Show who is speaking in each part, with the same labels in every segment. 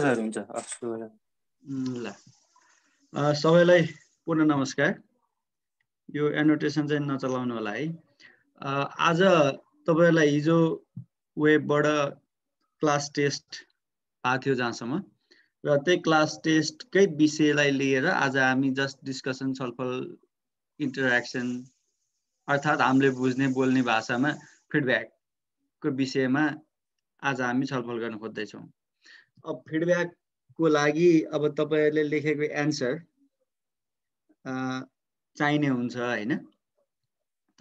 Speaker 1: ल सबैलाई पुनः नमस्कार यो एनोटेसन चाहिँ नचलाउनु होला है आज तपाईँहरूलाई हिजो वेबबाट क्लास टेस्ट भएको थियो जहाँसम्म र त्यही क्लास टेस्टकै विषयलाई लिएर आज हामी जस्ट डिस्कसन छलफल इन्टरेक्सन अर्थात् हामीले बुझ्ने बोल्ने भाषामा फिडब्याकको विषयमा आज हामी छलफल गर्न खोज्दैछौँ अब फिडब्याकको लागि अब तपाईँहरूले लेखेको एन्सर चाहिने हुन्छ होइन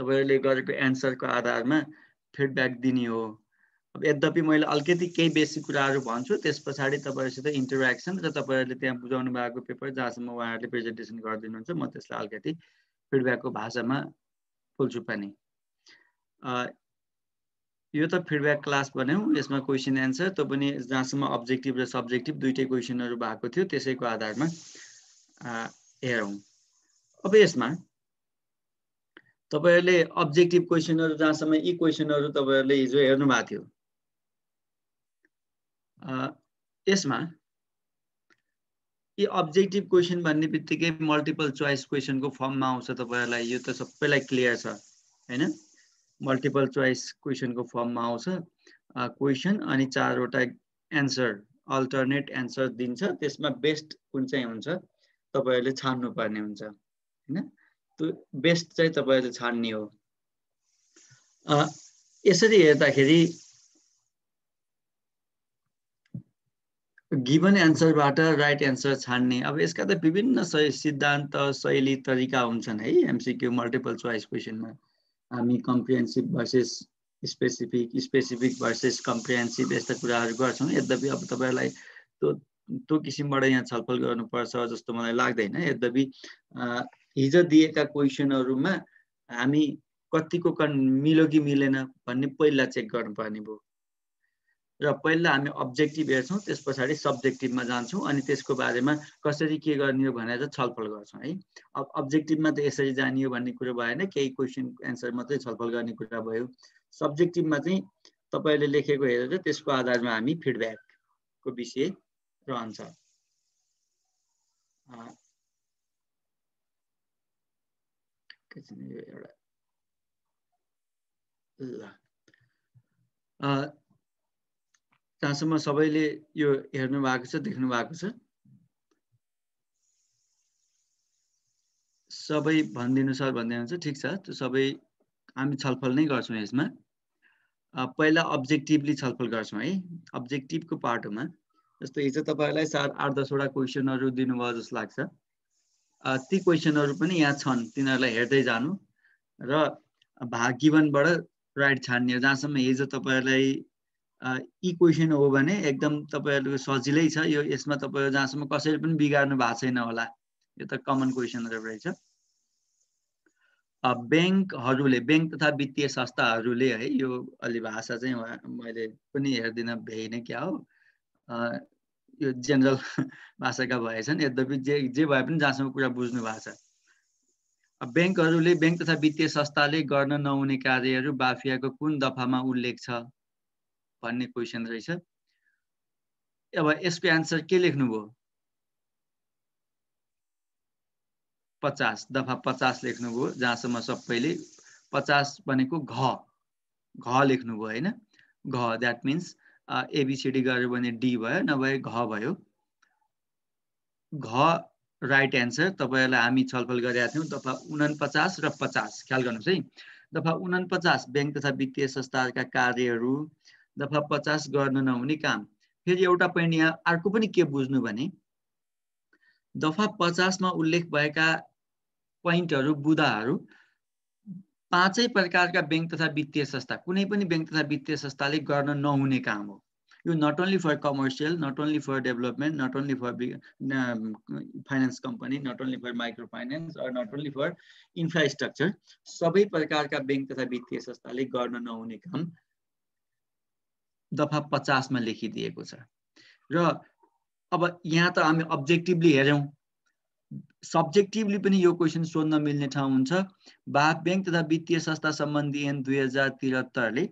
Speaker 1: तपाईँहरूले गरेको एन्सरको आधारमा फिडब्याक दिने हो अब यद्यपि मैले अलिकति केही बेसी कुराहरू भन्छु त्यस पछाडि तपाईँहरूसित इन्टरेक्सन र तपाईँहरूले त्यहाँ बुझाउनु भएको पेपर जहाँसम्म उहाँहरूले प्रेजेन्टेसन गरिदिनुहुन्छ म त्यसलाई अलिकति फिडब्याकको भाषामा बोल्छु पनि यो त फिडब्याक क्लास भन्यौँ यसमा क्वेसन एन्सर त पनि जहाँसम्म अब्जेक्टिभ र सब्जेक्टिभ दुइटै क्वेसनहरू भएको थियो त्यसैको आधारमा हेरौँ अब यसमा तपाईँहरूले अब्जेक्टिभ क्वेसनहरू जहाँसम्म यी क्वेसनहरू तपाईँहरूले हिजो हेर्नु भएको थियो यसमा यी अब्जेक्टिभ क्वेसन भन्ने बित्तिकै मल्टिपल चोइस क्वेसनको फर्ममा आउँछ तपाईँहरूलाई यो त सबैलाई क्लियर छ होइन मल्टिपल चोइस क्वेसनको फर्ममा आउँछ क्वेसन अनि चारवटा एन्सर अल्टरनेट एन्सर दिन्छ त्यसमा बेस्ट कुन चाहिँ हुन्छ तपाईँहरूले छान्नुपर्ने हुन्छ होइन त्यो बेस्ट चाहिँ तपाईँहरूले छान्ने हो यसरी हेर्दाखेरि गिभन एन्सरबाट राइट एन्सर छान्ने अब यसका त विभिन्न सिद्धान्त शैली तरिका हुन्छन् है एमसिक्यू मल्टिपल चोइस क्वेसनमा हामी comprehensive versus specific specific versus comprehensive यस्ता कुराहरू गर्छौँ यद्यपि अब तपाईँहरूलाई त्यो त्यो किसिमबाट यहाँ छलफल गर्नुपर्छ जस्तो मलाई लाग्दैन यद्यपि हिजो दिएका क्वेसनहरूमा हामी कतिको कन् मिल्यो कि मिलेन भन्ने पहिला चेक गर्नुपर्ने भयो र पहिला हामी अब्जेक्टिभ हेर्छौँ त्यस पछाडि सब्जेक्टिभमा जान्छौँ अनि त्यसको बारेमा कसरी के गर्ने हो भनेर छलफल गर्छौँ है अब अब्जेक्टिभमा त यसरी जानियो भन्ने कुरो भएन केही क्वेसन एन्सर मात्रै छलफल गर्ने कुरा भयो सब्जेक्टिभमा चाहिँ तपाईँले लेखेको हेरेर त्यसको आधारमा हामी फिडब्याकको विषय रहन्छ एउटा जहाँसम्म सबैले यो हेर्नु भएको छ देख्नु भएको छ सबै भनिदिनु सर भन्दै हुन्छ ठिक छ त्यो सबै हामी छलफल नै गर्छौँ यसमा पहिला अब्जेक्टिभली छलफल गर्छौँ है अब्जेक्टिभको पार्टमा जस्तो हिजो तपाईँहरूलाई सात आठ दसवटा क्वेसनहरू दिनुभयो जस्तो लाग्छ ती क्वेसनहरू पनि यहाँ छन् तिनीहरूलाई हेर्दै जानु र भाग जीवनबाट राइट छान्ने जहाँसम्म हिजो तपाईँहरूलाई इक्वेसन हो भने एकदम तपाईँहरूको सजिलै छ यो यसमा तपाईँहरू जहाँसम्म कसैले पनि बिगार्नु भएको छैन होला यो त कमन क्वेसनहरू रहेछ ब्याङ्कहरूले ब्याङ्क तथा वित्तीय संस्थाहरूले है यो अलि भाषा चाहिँ मैले पनि हेर्दिनँ भ्याइ नै क्या हो यो जेनरल भाषाका भएछन् यद्यपि जे जे भए पनि जहाँसम्म कुरा बुझ्नु भएको छ ब्याङ्कहरूले ब्याङ्क तथा वित्तीय संस्थाले गर्न नहुने कार्यहरू बाफियाको कुन दफामा उल्लेख छ भन्ने क्वेसन रहेछ अब यसको एन्सर के लेख्नुभयो पचास दफा पचास लेख्नुभयो जहाँसम्म सबैले पचास भनेको घ घ लेख्नुभयो होइन घ द्याट मिन्स एबिसिडी गर्यो भने डी भयो नभए घ भयो घ राइट एन्सर तपाईँहरूलाई हामी छलफल गरेका थियौँ दफा उनपचास र पचास ख्याल गर्नुहोस् है दफा उनपचास ब्याङ्क तथा वित्तीय संस्थाका कार्यहरू दफा पचास गर्न नहुने काम फेरि एउटा पोइन्ट यहाँ अर्को पनि के बुझ्नु भने दफा पचासमा उल्लेख भएका पोइन्टहरू बुदाहरू पाँचै प्रकारका ब्याङ्क तथा वित्तीय संस्था कुनै पनि ब्याङ्क तथा वित्तीय संस्थाले गर्न नहुने काम हो यो not only for commercial not only for development not only for finance company not only for micro finance or not only for infrastructure सबै प्रकारका ब्याङ्क तथा वित्तीय संस्थाले गर्न नहुने काम दफा पचासमा लेखिदिएको छ र अब यहाँ त हामी अब्जेक्टिभली हेऱ्यौँ सब्जेक्टिभली पनि यो क्वेसन सोध्न मिल्ने ठाउँ हुन्छ बा ब्याङ्क तथा वित्तीय संस्था सम्बन्धी एन दुई हजार त्रिहत्तरले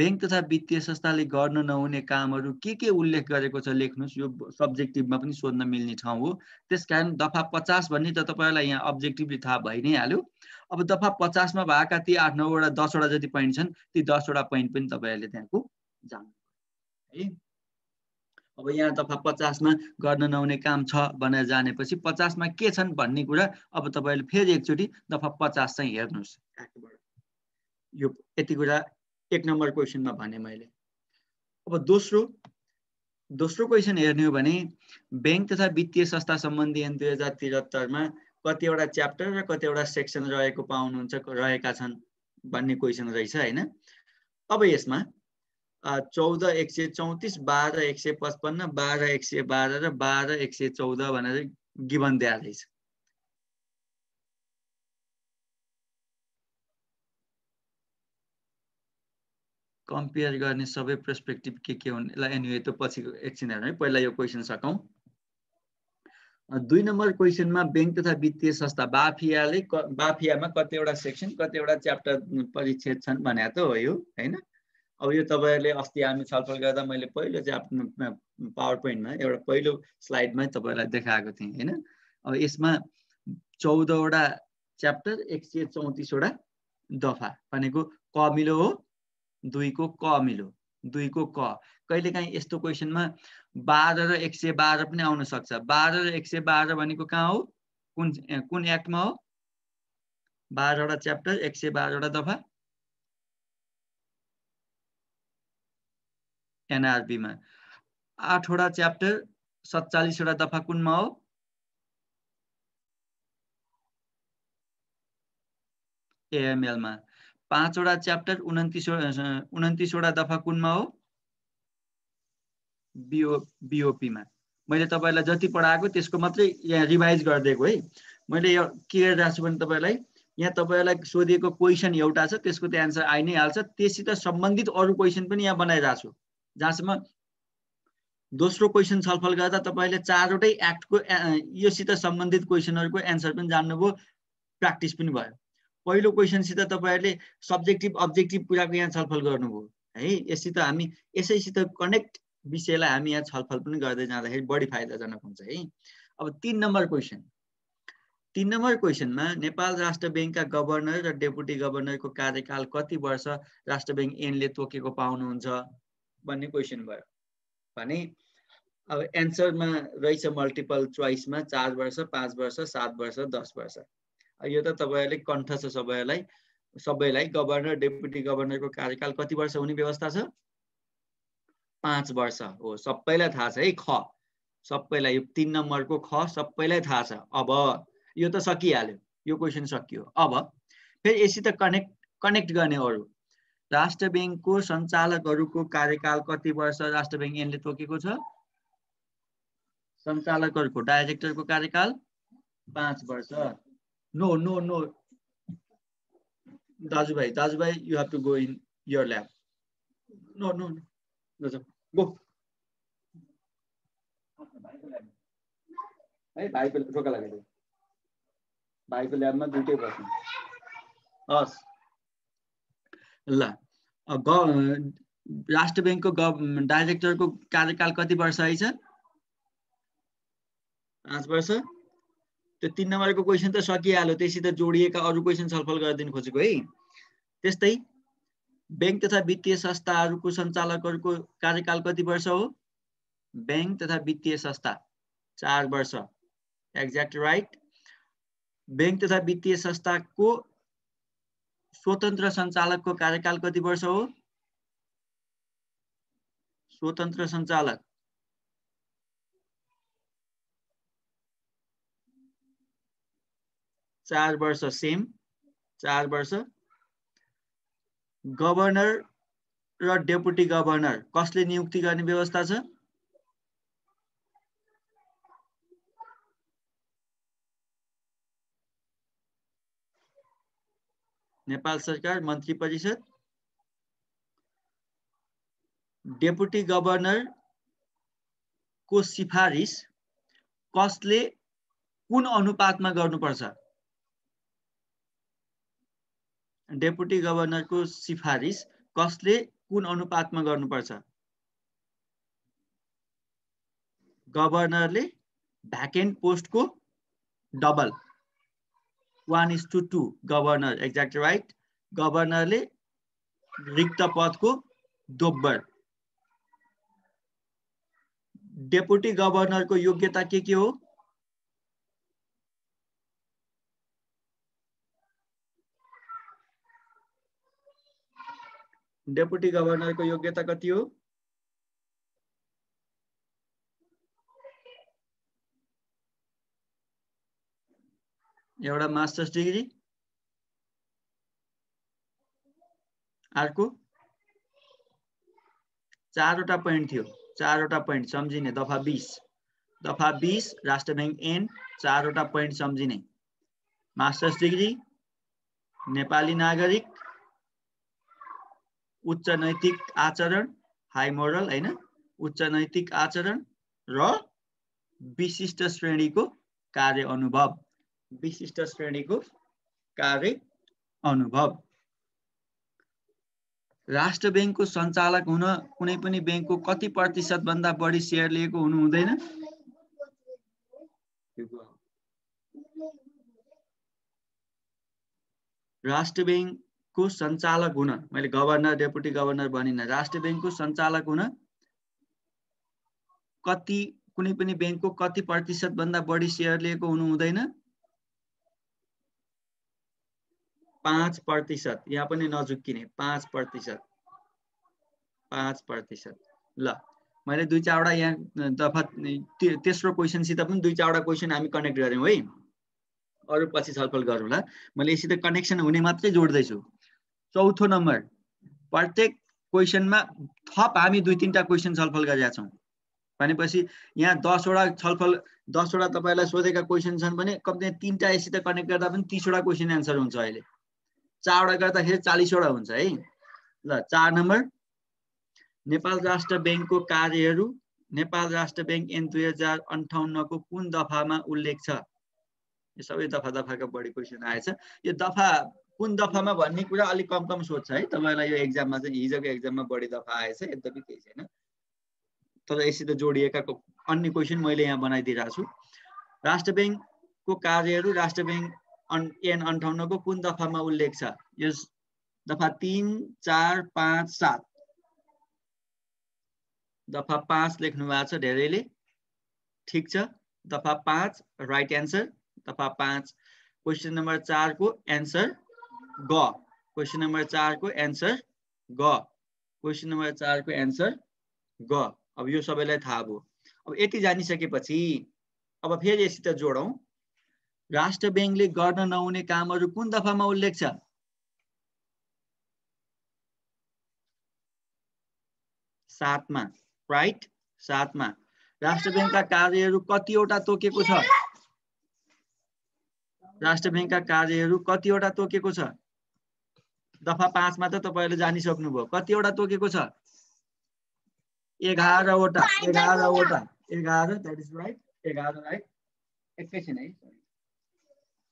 Speaker 1: ब्याङ्क तथा वित्तीय संस्थाले गर्न नहुने कामहरू के के उल्लेख गरेको छ लेख्नुहोस् यो सब्जेक्टिभमा पनि सोध्न मिल्ने ठाउँ हो त्यस कारण दफा पचास भन्ने त तपाईँहरूलाई यहाँ अब्जेक्टिभली थाहा भइ नै हाल्यो अब दफा पचासमा भएका ती आठ नौवटा दसवटा जति पोइन्ट छन् ती दसवटा पोइन्ट पनि तपाईँहरूले त्यहाँको जान्नु है अब यहाँ तपाईँ पचासमा गर्न नहुने काम छ भनेर जानेपछि पचासमा के छन् भन्ने कुरा अब तपाईँले फेरि एकचोटि दफा पचास चाहिँ हेर्नुहोस् यो यति कुरा एक नम्बर क्वेसनमा भने मैले अब दोस्रो दोस्रो क्वेसन हेर्ने हो भने ब्याङ्क तथा वित्तीय संस्था सम्बन्धी ऐन दुई हजार त्रिहत्तरमा कतिवटा च्याप्टर र कतिवटा सेक्सन रहेको पाउनुहुन्छ रहेका छन् भन्ने क्वेसन रहेछ होइन अब यसमा चौध एक सय चौतिस बाह्र एक सय पचपन्न बाह्र एक सय बाह्र र बाह्र एक सय चौध भनेर गिभन दिया रहेछ कम्पेयर गर्ने सबै पर्सपेक्टिभ के के हुन् यसलाई एनिवे त्यो पछि एकछिन हेर्नु है पहिला यो क्वेसन सकौँ दुई नम्बर क्वेसनमा ब्याङ्क तथा वित्तीय संस्था बाफियाले बाफियामा कतिवटा सेक्सन कतिवटा च्याप्टर परिच्छेद छन् भने त हो यो होइन अब यो तपाईँहरूले अस्ति हामी छलफल गर्दा मैले पहिलो चाहिँ आफ्नो पावर पोइन्टमा एउटा पहिलो स्लाइडमा तपाईँलाई देखाएको थिएँ होइन अब यसमा चौधवटा च्याप्टर एक सय चौतिसवटा दफा भनेको क मिलो हो दुईको क मिलो दुईको क कहिलेकाहीँ यस्तो क्वेसनमा बाह्र र एक सय बाह्र पनि आउन सक्छ बाह्र र एक सय बाह्र भनेको कहाँ हो कुन कुन एक्टमा हो बाह्रवटा च्याप्टर एक सय बाह्रवटा दफा एनआरबीमा आठवटा च्याप्टर सत्तालिसवटा दफा कुनमा हो एएमएलमा पाँचवटा च्याप्टर उन्तिसवटा उन्तिसवटा दफा कुनमा हो बिओ बिओपीमा मैले तपाईँलाई जति पढाएको त्यसको मात्रै यहाँ रिभाइज गरिदिएको है मैले यो के गरिरहेको छु भने तपाईँलाई यहाँ तपाईँलाई सोधिएको क्वेसन एउटा छ त्यसको त्यो एन्सर आइ नै हाल्छ त्यससित सम्बन्धित अरू क्वेसन पनि यहाँ बनाइरहेको छु जहाँसम्म दोस्रो क्वेसन छलफल गर्दा तपाईँले चारवटै एक्टको योसित सम्बन्धित क्वेसनहरूको एन्सर पनि जान्नुभयो प्र्याक्टिस पनि भयो पहिलो क्वेसनसित तपाईँहरूले सब्जेक्टिभ अब्जेक्टिभ कुराको यहाँ छलफल गर्नुभयो है यससित हामी यसैसित कनेक्ट विषयलाई हामी यहाँ छलफल पनि गर्दै जाँदाखेरि बढी फाइदाजनक हुन्छ है अब तिन नम्बर क्वेसन तिन नम्बर क्वेसनमा नेपाल राष्ट्र ब्याङ्कका गभर्नर र डेपुटी गभर्नरको कार्यकाल कति वर्ष राष्ट्र ब्याङ्क एनले तोकेको पाउनुहुन्छ भन्ने क्वेसन भयो भने अब एन्सरमा रहेछ मल्टिपल चोइसमा चार वर्ष पाँच वर्ष सात वर्ष दस वर्ष यो त तपाईँहरूले कण्ठ छ सबैलाई सबैलाई गभर्नर डेपुटी गभर्नरको कार्यकाल कति वर्ष हुने व्यवस्था छ पाँच वर्ष हो सबैलाई थाहा छ है ख सबैलाई यो तिन नम्बरको ख सबैलाई थाहा छ अब यो त सकिहाल्यो यो क्वेसन सकियो अब फेरि त कनेक्ट कनेक्ट गर्ने अरू राष्ट्र ब्याङ्कको सञ्चालकहरूको कार्यकाल कति वर्ष राष्ट्र ब्याङ्क एनले तोकेको छ सञ्चालकहरूको डाइरेक्टरको कार्यकाल पाँच वर्ष नो नो नो दाजुभाइ दाजुभाइ you have to go in your lab no no go है भाइको टोका लाग्यो भाइको ल्याबमा दुइटै बस्नु हस् ल ग राष्ट्र ब्याङ्कको डाइरेक्टरको कार्यकाल कति वर्ष है छ पाँच वर्ष त्यो तिन नम्बरको क्वेसन त सकिहाल्यो त्यसित जोडिएका अरू क्वेसन छलफल गरिदिनु खोजेको है त्यस्तै ब्याङ्क तथा वित्तीय संस्थाहरूको सञ्चालकहरूको कार्यकाल कति वर्ष हो ब्याङ्क तथा वित्तीय संस्था चार वर्ष एक्ज्याक्ट राइट ब्याङ्क तथा वित्तीय संस्थाको स्वतन्त्र सञ्चालकको कार्यकाल कति वर्ष हो स्वतन्त्र सञ्चालक चार वर्ष सेम चार वर्ष गभर्नर र डेपुटी गभर्नर कसले नियुक्ति गर्ने व्यवस्था छ नेपाल सरकार मन्त्री परिषद डेपुटी गभर्नरको सिफारिस कसले कुन अनुपातमा गर्नुपर्छ डेपुटी गभर्नरको सिफारिस कसले कुन अनुपातमा गर्नुपर्छ गभर्नरले भ्याकेन्ट पोस्टको double one is to two governor exact right गभर्नरले रिक्त पदको दोब्बर डेपुटी को योग्यता के के हो डेपुटी को योग्यता कति हो एउटा मास्टर्स डिग्री अर्को चारवटा पोइन्ट थियो चारवटा पोइन्ट सम्झिने दफा बिस दफा बिस राष्ट्र ब्याङ्क एन चारवटा पोइन्ट सम्झिने मास्टर्स डिग्री नेपाली नागरिक उच्च नैतिक आचरण हाई मोरल होइन उच्च नैतिक आचरण र विशिष्ट श्रेणीको कार्य अनुभव विशिष्ट श्रेणीको कार्य अनुभव राष्ट्र ब्याङ्कको सञ्चालक हुन कुनै पनि ब्याङ्कको कति प्रतिशत भन्दा बढी सेयर लिएको हुनु हुँदैन राष्ट्र ब्याङ्कको सञ्चालक हुन मैले गभर्नर डेपुटी गभर्नर भनिनँ राष्ट्र ब्याङ्कको सञ्चालक हुन कति कुनै पनि ब्याङ्कको कति प्रतिशत भन्दा बढी सेयर लिएको हुनु हुँदैन पाँच प्रतिशत यहाँ पनि नझुक्किने पाँच प्रतिशत पाँच प्रतिशत ल मैले दुई चारवटा यहाँ दफा तेस्रो क्वेसनसित पनि दुई चारवटा क्वेसन हामी कनेक्ट गऱ्यौँ है अरू पछि छलफल गरौँ ल मैले यससित कनेक्सन हुने मात्रै जोड्दैछु चौथो नम्बर प्रत्येक क्वेसनमा थप हामी दुई तिनवटा क्वेसन छलफल गरिरहेका छौँ भनेपछि यहाँ दसवटा छलफल दसवटा तपाईँलाई सोधेका क्वेसन छन् भने कम्ती तिनवटा यससित कनेक्ट गर्दा पनि तिसवटा क्वेसन एन्सर हुन्छ अहिले चारवटा गर्दाखेरि चालिसवटा हुन्छ है ल चार नम्बर नेपाल राष्ट्र ब्याङ्कको कार्यहरू नेपाल राष्ट्र ब्याङ्क एन दुई हजार अन्ठाउन्नको कुन दफामा उल्लेख छ यो सबै दफा दफाको बढी क्वेसन आएछ यो दफा कुन दफामा भन्ने कुरा अलिक कम कम सोध्छ है तपाईँलाई यो एक्जाममा चाहिँ हिजोको एक्जाममा बढी दफा आएछ एकदमै केही छैन तर यसित जोडिएका अन्य क्वेसन मैले यहाँ बनाइदिइरहेको छु राष्ट्र ब्याङ्कको कार्यहरू राष्ट्र ब्याङ्क एन अन्ठाउन्नको कुन दफामा उल्लेख छ यस दफा तिन चार पाँच सात दफा पाँच लेख्नु भएको छ धेरैले ठिक छ दफा पाँच राइट एन्सर दफा पाँच क्वेसन नम्बर चारको एन्सर ग क्वेसन नम्बर चारको एन्सर ग क्वेसन नम्बर चारको एन्सर ग अब यो सबैलाई थाहा भयो अब यति जानिसकेपछि अब फेरि यससित जोडौँ राष्ट्र ब्याङ्कले गर्न नहुने कामहरू कुन दफामा उल्लेख छ सातमा राइट सातमा राष्ट्र ब्याङ्कका कार्यहरू कतिवटा तोकेको छ राष्ट्र ब्याङ्कका कार्यहरू कतिवटा तोकेको छ दफा पाँचमा त तपाईँहरूले जानिसक्नुभयो कतिवटा तोकेको छ एघारवटा एघारवटा एघार द्याट इज राइट एघार राइट एकैछिन है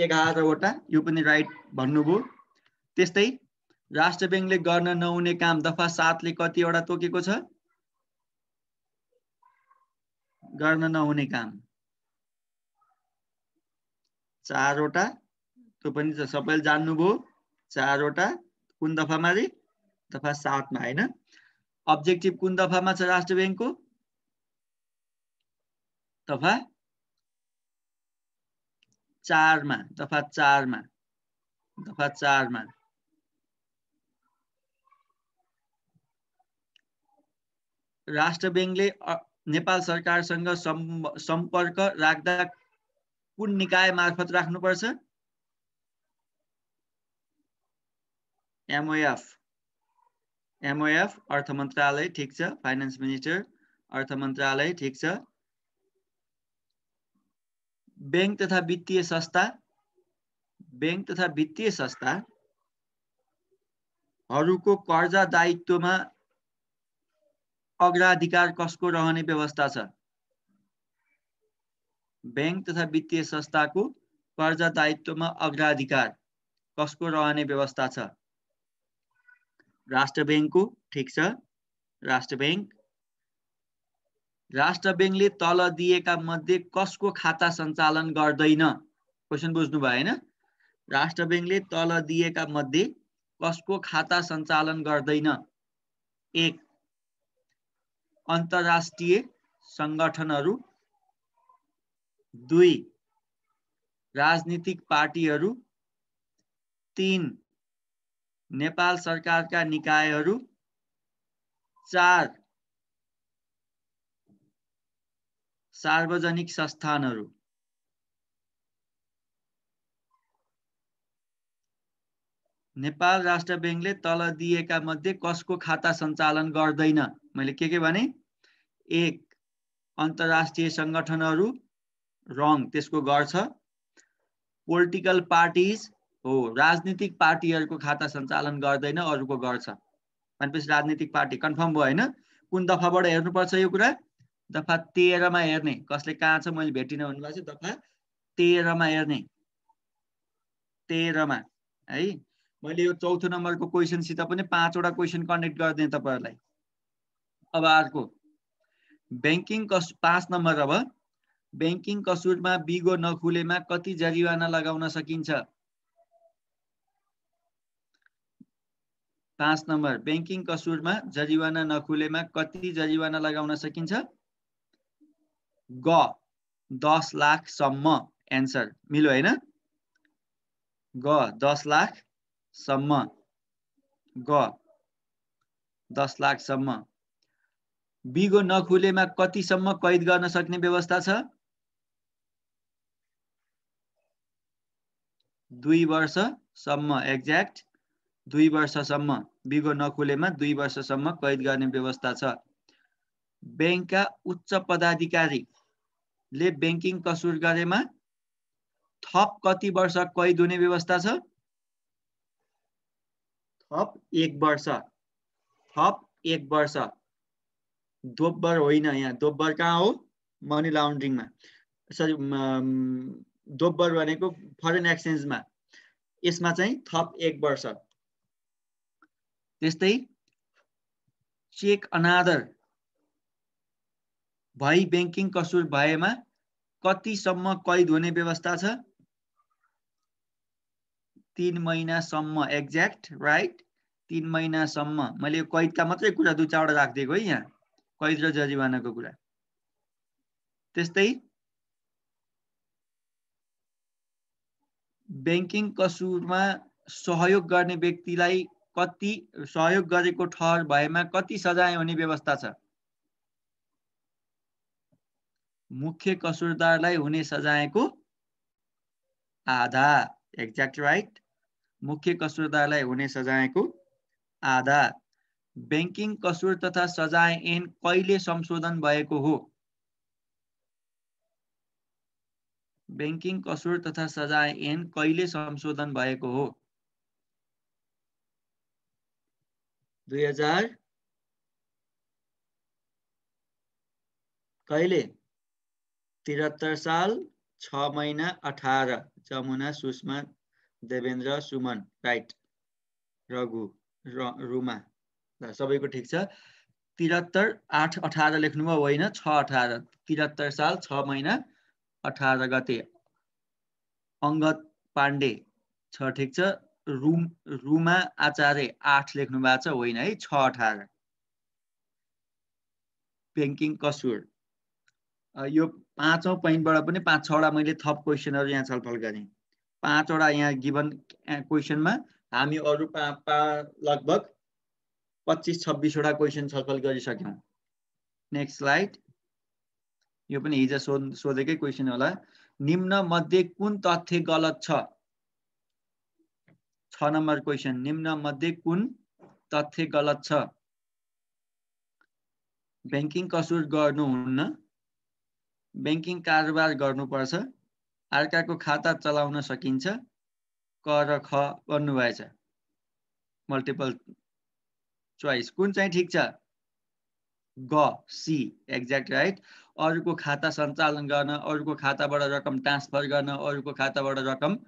Speaker 1: एघारवटा यो पनि राइट भन्नुभयो त्यस्तै राष्ट्र ब्याङ्कले गर्न नहुने काम दफा सातले कतिवटा तोकेको छ गर्न नहुने काम चारवटा त्यो पनि छ सबैले जान्नुभयो चारवटा कुन दफामा रे दफा सातमा होइन अब्जेक्टिभ कुन दफामा छ राष्ट्र ब्याङ्कको दफा चारमा दफा चारमा दफा चारमा राष्ट्र ब्याङ्कले नेपाल सरकारसँग सम्पर्क राख्दा कुन निकाय मार्फत राख्नुपर्छ एमओएफ एमओएफ अर्थ मन्त्रालय ठिक छ फाइनेन्स मिनिस्टर अर्थ मन्त्रालय ठिक छ ब्याङ्क तथा वित्तीय संस्था ब्याङ्क तथा वित्तीय संस्थाहरूको कर्जा दायित्वमा अग्राधिकार कसको रहने व्यवस्था छ ब्याङ्क तथा वित्तीय संस्थाको कर्जा दायित्वमा अग्राधिकार कसको रहने व्यवस्था छ राष्ट्र ब्याङ्कको ठिक छ राष्ट्र ब्याङ्क राष्ट्र ब्याङ्कले तल दिएका मध्ये कसको खाता सञ्चालन गर्दैन क्वेसन बुझ्नु भयो होइन राष्ट्र ब्याङ्कले तल दिएका मध्ये कसको खाता सञ्चालन गर्दैन एक अन्तर्राष्ट्रिय सङ्गठनहरू दुई राजनीतिक पार्टीहरू तिन नेपाल सरकारका निकायहरू चार सार्वजनिक संस्थानहरू नेपाल राष्ट्र ब्याङ्कले तल दिएका मध्ये कसको खाता सञ्चालन गर्दैन मैले के के भने एक अन्तर्राष्ट्रिय सङ्गठनहरू रङ त्यसको गर्छ पोलिटिकल पार्टिज हो राजनीतिक पार्टीहरूको खाता सञ्चालन गर्दैन अरूको गर्छ भनेपछि राजनीतिक पार्टी कन्फर्म भयो होइन कुन दफाबाट हेर्नुपर्छ यो कुरा दफा तेह्रमा हेर्ने कसले कहाँ छ मैले भेटिनँ भन्नुभएको छ दफा तेह्रमा हेर्ने तेह्रमा है मैले यो चौथो नम्बरको क्वेसनसित पनि पाँचवटा क्वेसन कनेक्ट गरिदिएँ तपाईँहरूलाई अब अर्को ब्याङ्किङ कस पाँच नम्बर अब ब्याङ्किङ कसुरमा बिगो नखुलेमा कति जरिवाना लगाउन सकिन्छ पाँच नम्बर ब्याङ्किङ कसुरमा जरिवाना नखुलेमा कति जरिवाना लगाउन सकिन्छ ग दस लाखसम्म एन्सर मिलो होइन ग दस लाखसम्म ग दस लाखसम्म बिगो नखुलेमा कतिसम्म कैद गर्न सक्ने व्यवस्था छ दुई वर्षसम्म एक्ज्याक्ट दुई वर्षसम्म बिगो नखुलेमा दुई वर्षसम्म कैद गर्ने व्यवस्था छ ब्याङ्कका उच्च पदाधिकारी ले ब्याङ्किङ कसुर गरेमा थप कति वर्ष कैद हुने व्यवस्था छ थप एक वर्ष थप एक वर्ष दोब्बर होइन यहाँ दोब्बर कहाँ हो मनी लाउन्ड्रिङमा सरी दोब्बर भनेको फरेन एक्सचेन्जमा यसमा चाहिँ थप एक वर्ष त्यस्तै चेक अनादर भई ब्याङ्किङ कसुर भएमा कतिसम्म कैद हुने व्यवस्था छ तिन महिनासम्म एक्ज्याक्ट राइट तिन महिनासम्म मैले कैदका मात्रै कुरा दुई चारवटा राखिदिएको है यहाँ कैद र जिवानाको कुरा त्यस्तै ब्याङ्किङ कसुरमा सहयोग गर्ने व्यक्तिलाई कति सहयोग गरेको ठहर भएमा कति सजाय हुने व्यवस्था छ मुख्य कसुरदारलाई हुने सजायको आधा एक्ज्याक्ट राइट मुख्य कसुरदारलाई हुने सजायको आधा ब्याङ्किङ कसुर तथा सजाय एन कहिले संशोधन भएको हो ब्याङ्किङ कसुर तथा सजाय एन कहिले संशोधन भएको हो दुई हजार कहिले त्रिहत्तर साल छ महिना अठार जमुना सुषमा देवेन्द्र सुमन राइट रघु र रुमा सबैको ठिक छ त्रिहत्तर आठ अठार लेख्नुभयो होइन छ अठार त्रिहत्तर साल छ महिना अठार गते अङ्गत पाण्डे छ ठिक छ रुम रुमा आचार्य आठ लेख्नु भएको छ होइन है छ अठार पेङ्किङ कसुर यो पाँचौँ पोइन्टबाट पनि पाँच छवटा मैले थप क्वेसनहरू यहाँ छलफल गरेँ पाँचवटा यहाँ गिभन क्वेसनमा हामी अरू पा पा लगभग पच्चिस छब्बिसवटा क्वेसन छलफल गरिसक्यौँ नेक्स्ट स्लाइड यो पनि हिजो सो सोधेकै क्वेसन होला निम्न मध्ये कुन तथ्य गलत छ छ नम्बर क्वेसन निम्न मध्ये कुन तथ्य गलत छ ब्याङ्किङ कसुर गर्नुहुन्न ब्याङ्किङ कारोबार गर्नुपर्छ अर्काको खाता चलाउन सकिन्छ क र ख गर्नुभएछ मल्टिपल चोइस कुन चाहिँ ठिक छ ग सी एक्ज्याक्ट राइट अरूको खाता सञ्चालन गर्न अरूको खाताबाट रकम ट्रान्सफर गर्न अरूको खाताबाट रकम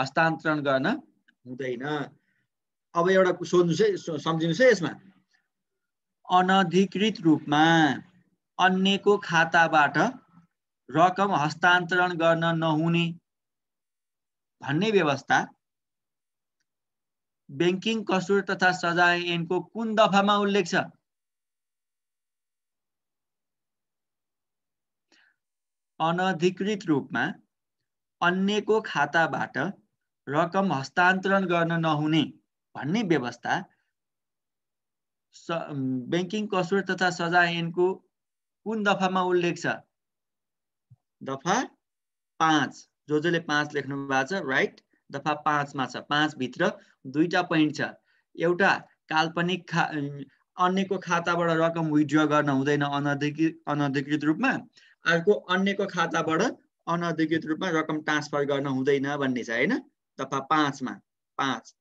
Speaker 1: हस्तान्तरण गर्न हुँदैन अब एउटा सोध्नुहोस् है सम्झिनुहोस् है यसमा अनधिकृत रूपमा अन्यको खाताबाट रकम हस्तान्तरण गर्न नहुने भन्ने व्यवस्था ब्याङ्किङ कसुर तथा सजाय ऐनको कुन दफामा उल्लेख छ अनधिकृत रूपमा अन्यको खाताबाट रकम हस्तान्तरण गर्न नहुने भन्ने व्यवस्था ब्याङ्किङ कसुर तथा सजाय ऐनको कुन दफामा उल्लेख छ दफा पाँच जो जसले पाँच लेख्नु भएको छ राइट दफा पाँचमा छ पाँचभित्र दुईवटा पोइन्ट छ एउटा काल्पनिक खा अन्यको खाताबाट रकम विड्र गर्न हुँदैन अनधिकृत अनधिकृत रूपमा अर्को अन्यको खाताबाट अनधिकृत रूपमा रकम ट्रान्सफर गर्न हुँदैन भन्ने छ होइन दफा पाँचमा पाँच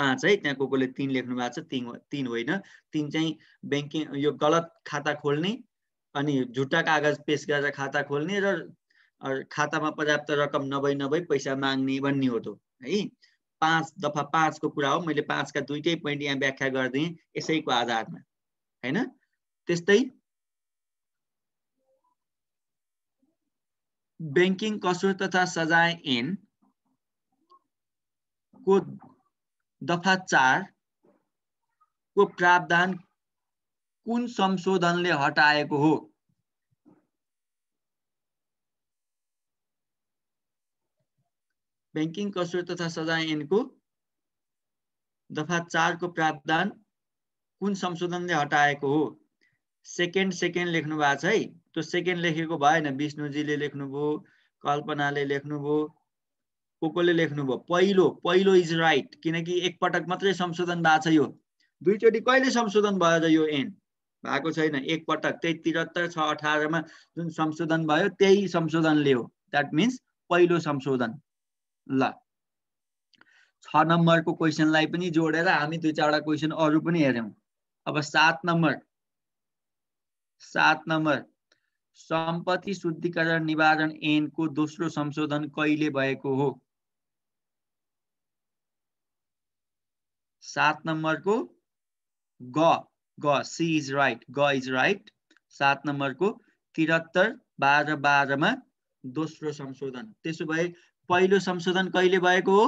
Speaker 1: पाँच है त्यहाँ को कोले तिन लेख्नु भएको छ तिन तिन होइन तिन चाहिँ ब्याङ्किङ यो गलत खाता खोल्ने अनि झुट्टा कागज पेस गरेर खाता खोल्ने र खातामा पर्याप्त रकम नभई नभई पैसा माग्ने भन्ने हो त है पाँच दफा पाँचको कुरा हो मैले पाँचका दुइटै पोइन्ट यहाँ व्याख्या गरिदिएँ यसैको आधारमा होइन त्यस्तै ब्याङ्किङ कसुर तथा सजाय एन को दफा चार को प्रावधान कुन संशोधनले हटाएको हो ब्याङ्किङ कसुर तथा सजाय ऐनको दफा चारको प्रावधान कुन संशोधनले हटाएको हो सेकेन्ड सेकेन्ड लेख्नु भएको छ है त्यो सेकेन्ड लेखेको भएन विष्णुजीले लेख्नुभयो कल्पनाले लेख्नुभयो को कोले लेख्नुभयो पहिलो पहिलो इज राइट किनकि एकपटक मात्रै संशोधन भएको छ यो दुईचोटि कहिले संशोधन भयो त यो एन भएको छैन एकपटक त्यही त्रिहत्तर छ अठारमा जुन संशोधन भयो त्यही संशोधनले हो द्याट मिन्स पहिलो संशोधन ल छ नम्बरको क्वेसनलाई पनि जोडेर हामी दुई चारवटा क्वेसन अरू पनि हेऱ्यौँ अब सात नम्बर सात नम्बर सम्पत्ति शुद्धिकरण निवारण ऐनको दोस्रो संशोधन कहिले भएको हो सात नम्बरको ग ग सी इज राइट ग इज राइट सात नम्बरको त्रिहत्तर बाह्र बाह्रमा दोस्रो संशोधन त्यसो भए पहिलो संशोधन कहिले भएको हो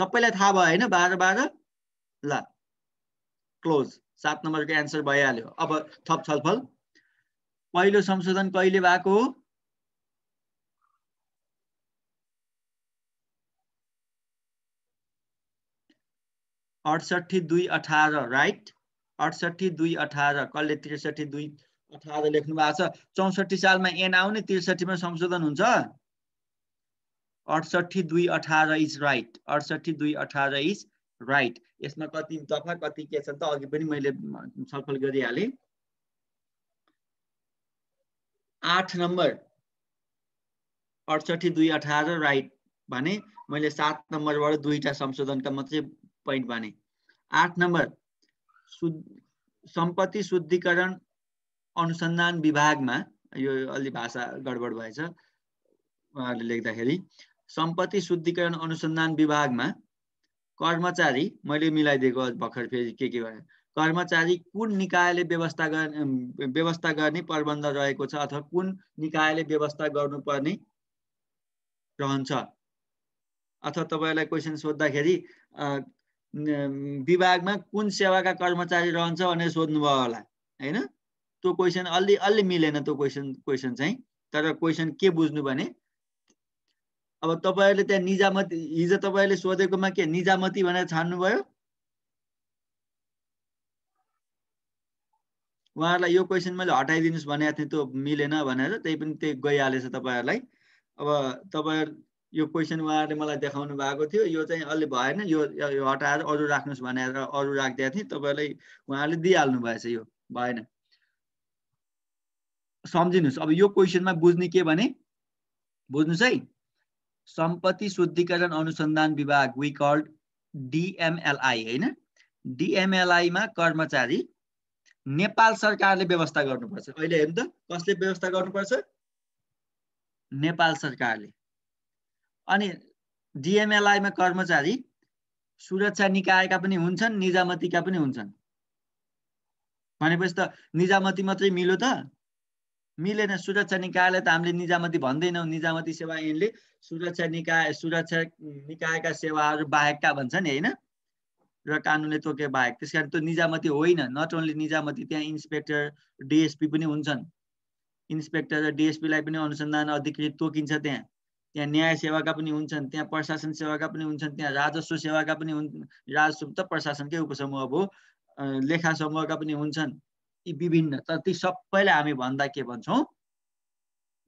Speaker 1: सबैलाई थाहा भयो होइन बाह्र बाह्र ल क्लोज सात नम्बरको एन्सर भइहाल्यो अब थप छलफल पहिलो संशोधन कहिले भएको हो अडसठी दुई अठार राइट अठसट्ठी दुई अठार कसले त्रिसठी दुई अठार लेख्नु भएको छ चौसठी सालमा एन आउने त्रिसठीमा संशोधन हुन्छ अठसट्ठी दुई अठार इज राइट अठसट्ठी दुई अठार इज राइट यसमा कति दफा कति के छन् त अघि पनि मैले छलफल गरिहालेँ आठ नम्बर अठसट्ठी दुई अठार राइट भने मैले सात नम्बरबाट दुईवटा संशोधनका मात्रै पोइन्ट भने आठ नम्बर सम्पत्ति शुद्धिकरण अनुसन्धान विभागमा यो अलि भाषा गडबड भएछ उहाँहरूले लेख्दाखेरि सम्पत्ति शुद्धिकरण अनुसन्धान विभागमा कर्मचारी मैले मिलाइदिएको भर्खर फेरि के के भयो कर्मचारी कुन निकायले व्यवस्था गर्ने व्यवस्था गर्ने प्रबन्ध रहेको छ अथवा कुन निकायले व्यवस्था गर्नुपर्ने रहन्छ अथवा तपाईँलाई क्वेसन सोद्धाखेरि विभागमा कुन सेवाका कर्मचारी रहन्छ भनेर सोध्नुभयो होला होइन त्यो क्वेसन अलि अलि मिलेन त्यो क्वेसन क्वेसन चाहिँ तर क्वेसन के बुझ्नु भने अब तपाईँहरूले त्यहाँ निजामती हिजो तपाईँहरूले सोधेकोमा के निजामती भनेर छान्नुभयो उहाँहरूलाई यो क्वेसन मैले हटाइदिनुहोस् भनेको थिएँ त्यो मिलेन भनेर त्यही पनि त्यही गइहालेछ तपाईँहरूलाई अब तपाईँहरू यो क्वेसन उहाँहरूले मलाई देखाउनु भएको थियो यो चाहिँ अलि भएन यो हटाएर अरू राख्नुहोस् भनेर अरू राखिदिएको थिएँ तपाईँलाई उहाँहरूले दिइहाल्नु भएछ यो भएन सम्झिनुहोस् अब यो क्वेसनमा बुझ्ने के भने बुझ्नुहोस् है सम्पत्ति शुद्धिकरण अनुसन्धान विभाग वी कल डिएमएलआई होइन डिएमएलआईमा कर्मचारी नेपाल सरकारले व्यवस्था गर्नुपर्छ अहिले हेर्नु त कसले व्यवस्था गर्नुपर्छ नेपाल सरकारले अनि डिएमएलआईमा कर्मचारी सुरक्षा निकायका पनि हुन्छन् निजामतीका पनि हुन्छन् भनेपछि त निजामती मात्रै मिल्यो त मिलेन सुरक्षा निकायलाई त हामीले निजामती भन्दैनौँ निजामती सेवा ऐनले सुरक्षा निकाय सुरक्षा निकायका सेवाहरू बाहेकका भन्छ नि होइन र कानुनले तोके बाहेक त्यस कारण त्यो निजामती होइन नट ओन्ली निजामती त्यहाँ इन्सपेक्टर डिएसपी पनि हुन्छन् इन्सपेक्टर र डिएसपीलाई पनि अनुसन्धान अधिकृत तोकिन्छ त्यहाँ त्यहाँ न्याय सेवाका पनि हुन्छन् त्यहाँ प्रशासन सेवाका पनि हुन्छन् त्यहाँ राजस्व सेवाका पनि हुन् राजस्व त प्रशासनकै उपसमूह भयो लेखा समूहका पनि हुन्छन् यी विभिन्न तर ती सबैलाई हामी भन्दा के भन्छौँ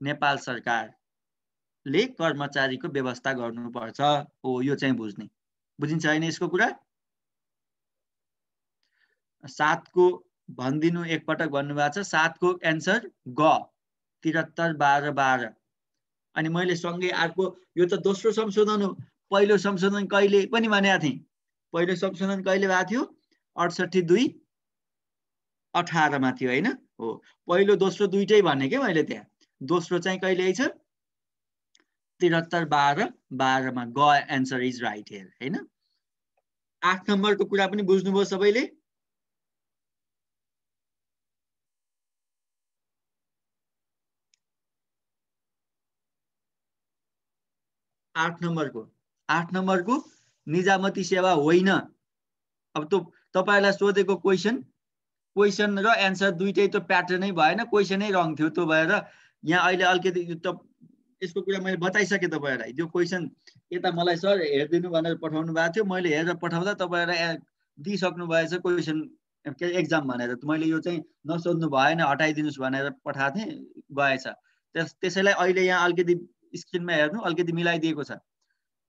Speaker 1: नेपाल सरकारले कर्मचारीको व्यवस्था गर्नुपर्छ हो यो चाहिँ बुझ्ने बुझिन्छ होइन यसको कुरा सातको भनिदिनु एकपटक भन्नुभएको छ सातको एन्सर ग त्रिहत्तर बाह्र बाह्र अनि मैले सँगै अर्को यो त दोस्रो संशोधन हो पहिलो संशोधन कहिले पनि भनेको थिएँ पहिलो संशोधन कहिले भएको थियो अडसठी दुई अठारमा थियो होइन हो पहिलो दोस्रो दुइटै भने के मैले त्यहाँ दोस्रो चाहिँ कहिले छ त्रिहत्तर बाह्र बाह्रमा ग एन्सर इज राइट हेयर होइन आठ नम्बरको कुरा पनि बुझ्नुभयो सबैले आठ नम्बरको आठ नम्बरको निजामती सेवा होइन अब त तपाईँलाई सोधेको क्वेसन क्वेसन र एन्सर दुइटै त प्याटर्नै भएन क्वेसनै रङ थियो त्यो भएर यहाँ अहिले अलिकति त यसको कुरा मैले बताइसकेँ तपाईँहरूलाई त्यो क्वेसन यता मलाई सर हेरिदिनु भनेर पठाउनु भएको थियो मैले हेरेर पठाउँदा तपाईँहरूलाई दिइसक्नु भएछ क्वेसन के एक्जाम भनेर मैले यो चाहिँ नसोध्नु भएन हटाइदिनुहोस् भनेर पठाएको थिएँ गएछ त्यस त्यसैलाई अहिले यहाँ अलिकति स्क्रिनमा हेर्नु अलिकति मिलाइदिएको छ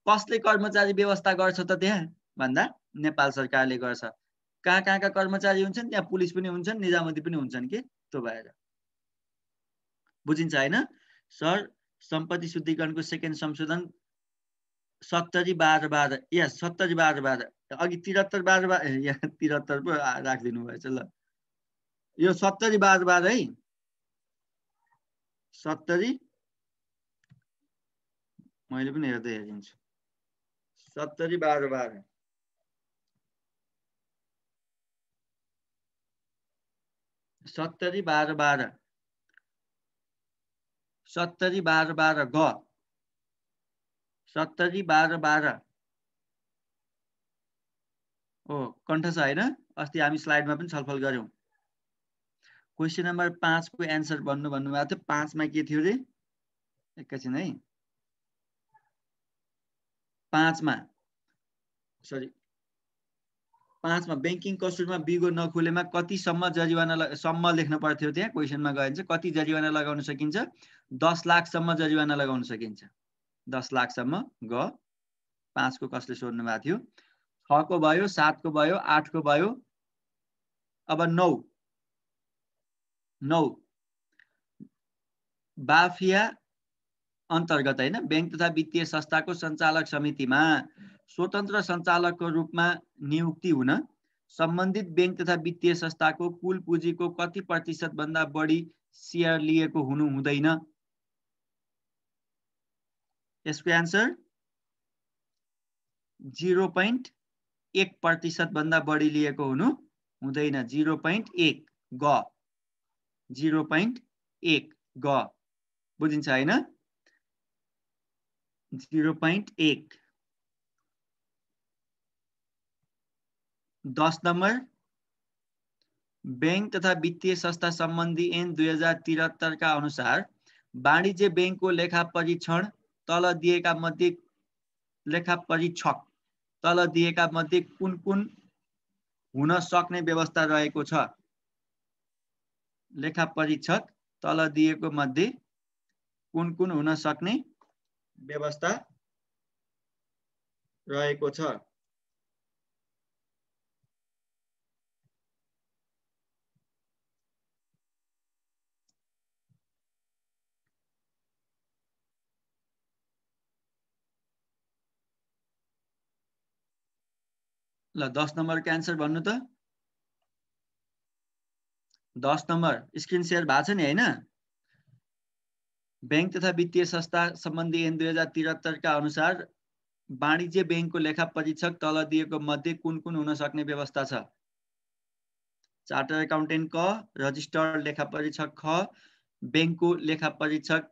Speaker 1: कसले कर्मचारी व्यवस्था गर्छ त त्यहाँ भन्दा नेपाल सरकारले गर्छ कहाँ कहाँका कर्मचारी हुन्छन् त्यहाँ पुलिस पनि हुन्छन् निजामती पनि हुन्छन् कि त्यो भएर बुझिन्छ होइन सर सम्पत्ति शुद्धिकरणको सेकेन्ड संशोधन सत्तरी बाह्र बाह्र या सत्तरी बाह्र बाह्र अघि त्रिहत्तर बाह्र बाह्र या त्रिहत्तर पो राखिदिनु भएछ ल यो सत्तरी बाह्र बाह्र है सत्तरी मैले पनि हेर्दै हेरिदिन्छु सत्तरी बाह्र बाह्र सत्तरी बाह्र बाह्र सत्तरी बाह्र बाह्र ग सत्तरी बाह्र बाह्र ओ कण्ठ छ होइन अस्ति हामी स्लाइडमा पनि छलफल गऱ्यौँ क्वेसन नम्बर पाँचको एन्सर भन्नु भन्नुभएको थियो पाँचमा के थियो अरे एकैछिन है पाँचमा सरी पाँचमा ब्याङ्किङ कस्टुडमा बिगो नखुलेमा कतिसम्म जरिवाना सम्म लेख्न पर्थ्यो त्यहाँ क्वेसनमा गयो भने चाहिँ कति जरिवाना लगाउन सकिन्छ दस लाखसम्म जरिवाना लगाउन सकिन्छ दस लाखसम्म ग पाँचको कसले सोध्नु भएको थियो छको भयो सातको भयो आठको भयो अब नौ नौ बाफिया अन्तर्गत होइन ब्याङ्क तथा वित्तीय संस्थाको सञ्चालक समितिमा स्वतन्त्र सञ्चालकको रूपमा नियुक्ति हुन सम्बन्धित ब्याङ्क तथा वित्तीय संस्थाको कुल पुँजीको कति प्रतिशतभन्दा बढी सेयर लिएको हुनु हुँदैन यसको एन्सर जिरो पोइन्ट एक प्रतिशतभन्दा बढी लिएको हुनु हुँदैन जिरो पोइन्ट एक ग जिरो पोइन्ट एक ग बुझिन्छ होइन झिरो पॉइंट एक दस नम्बर ब्याङ्क तथा वित्तीय संस्था सम्बन्धी एन दुई हजार त्रिहत्तरका अनुसार वाणिज्य ब्याङ्कको लेखा परीक्षण तल दिएका मध्ये लेखा परीक्षक तल दिएका मध्ये कुन कुन हुन सक्ने व्यवस्था रहेको छ लेखा परीक्षक तल दिएको मध्ये कुन कुन हुन सक्ने व्यवस्था रहेको छ ल दस नम्बर क्यान्सर भन्नु त दस नम्बर स्क्रिन सेयर भएको छ नि होइन ब्याङ्क तथा वित्तीय संस्था सम्बन्धी ऐन दुई हजार त्रिहत्तरका अनुसार वाणिज्य ब्याङ्कको लेखा परीक्षक तल दिएको मध्ये कुन कुन हुन सक्ने व्यवस्था छ चार्टर एकाउन्टेन्ट क रजिस्टर्ड लेखा परीक्षक ख ब्याङ्कको लेखा परीक्षक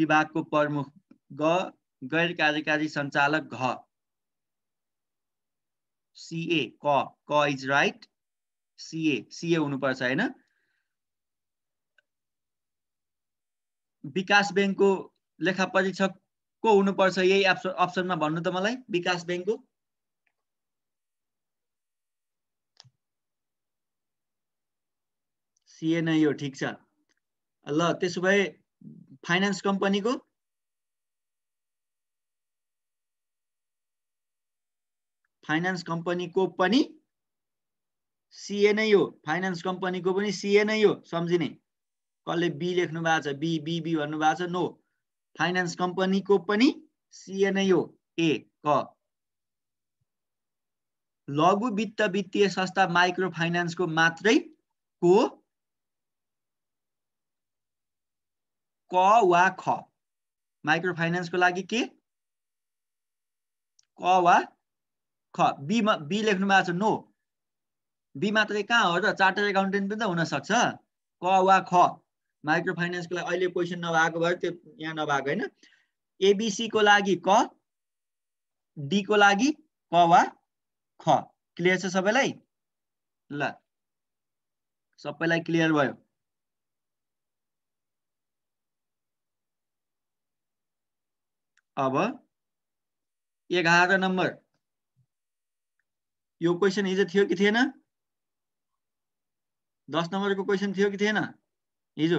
Speaker 1: विभागको प्रमुख ग गैर कार्यकारी सञ्चालक घ सिए क क इज राइट सिए सिए हुनुपर्छ होइन विकास ब्याङ्कको लेखा परीक्षक को हुनुपर्छ यही अप्सनमा भन्नु त मलाई विकास ब्याङ्कको सिए हो ठिक छ ल त्यसो भए फाइनेन्स कम्पनीको फाइनेन्स कम्पनीको पनि सिए नै हो फाइनेन्स कम्पनीको पनि सिए नै हो सम्झिने कसले बी लेख्नु भएको छ बी बी बी भन्नुभएको छ नो फाइनेन्स कम्पनीको पनि सिएनआई हो ए क लघु वित्त वित्तीय संस्था माइक्रो फाइनेन्सको मात्रै को क वा ख माइक्रो फाइनेन्सको लागि के क वा ख बीमा बी लेख्नु भएको छ नो बी मात्रै कहाँ हो र चार्टर एकाउन्टेन्ट पनि त हुनसक्छ क वा ख माइक्रो फाइनेन्सको लागि अहिले क्वेसन नभएको भए त्यो यहाँ नभएको होइन एबिसीको लागि क डीको लागि क वा ख क्लियर छ सबैलाई ल सबैलाई क्लियर भयो अब एघार नम्बर यो क्वेसन हिजो थियो कि थिएन दस नम्बरको क्वेसन थियो कि थिएन हिजो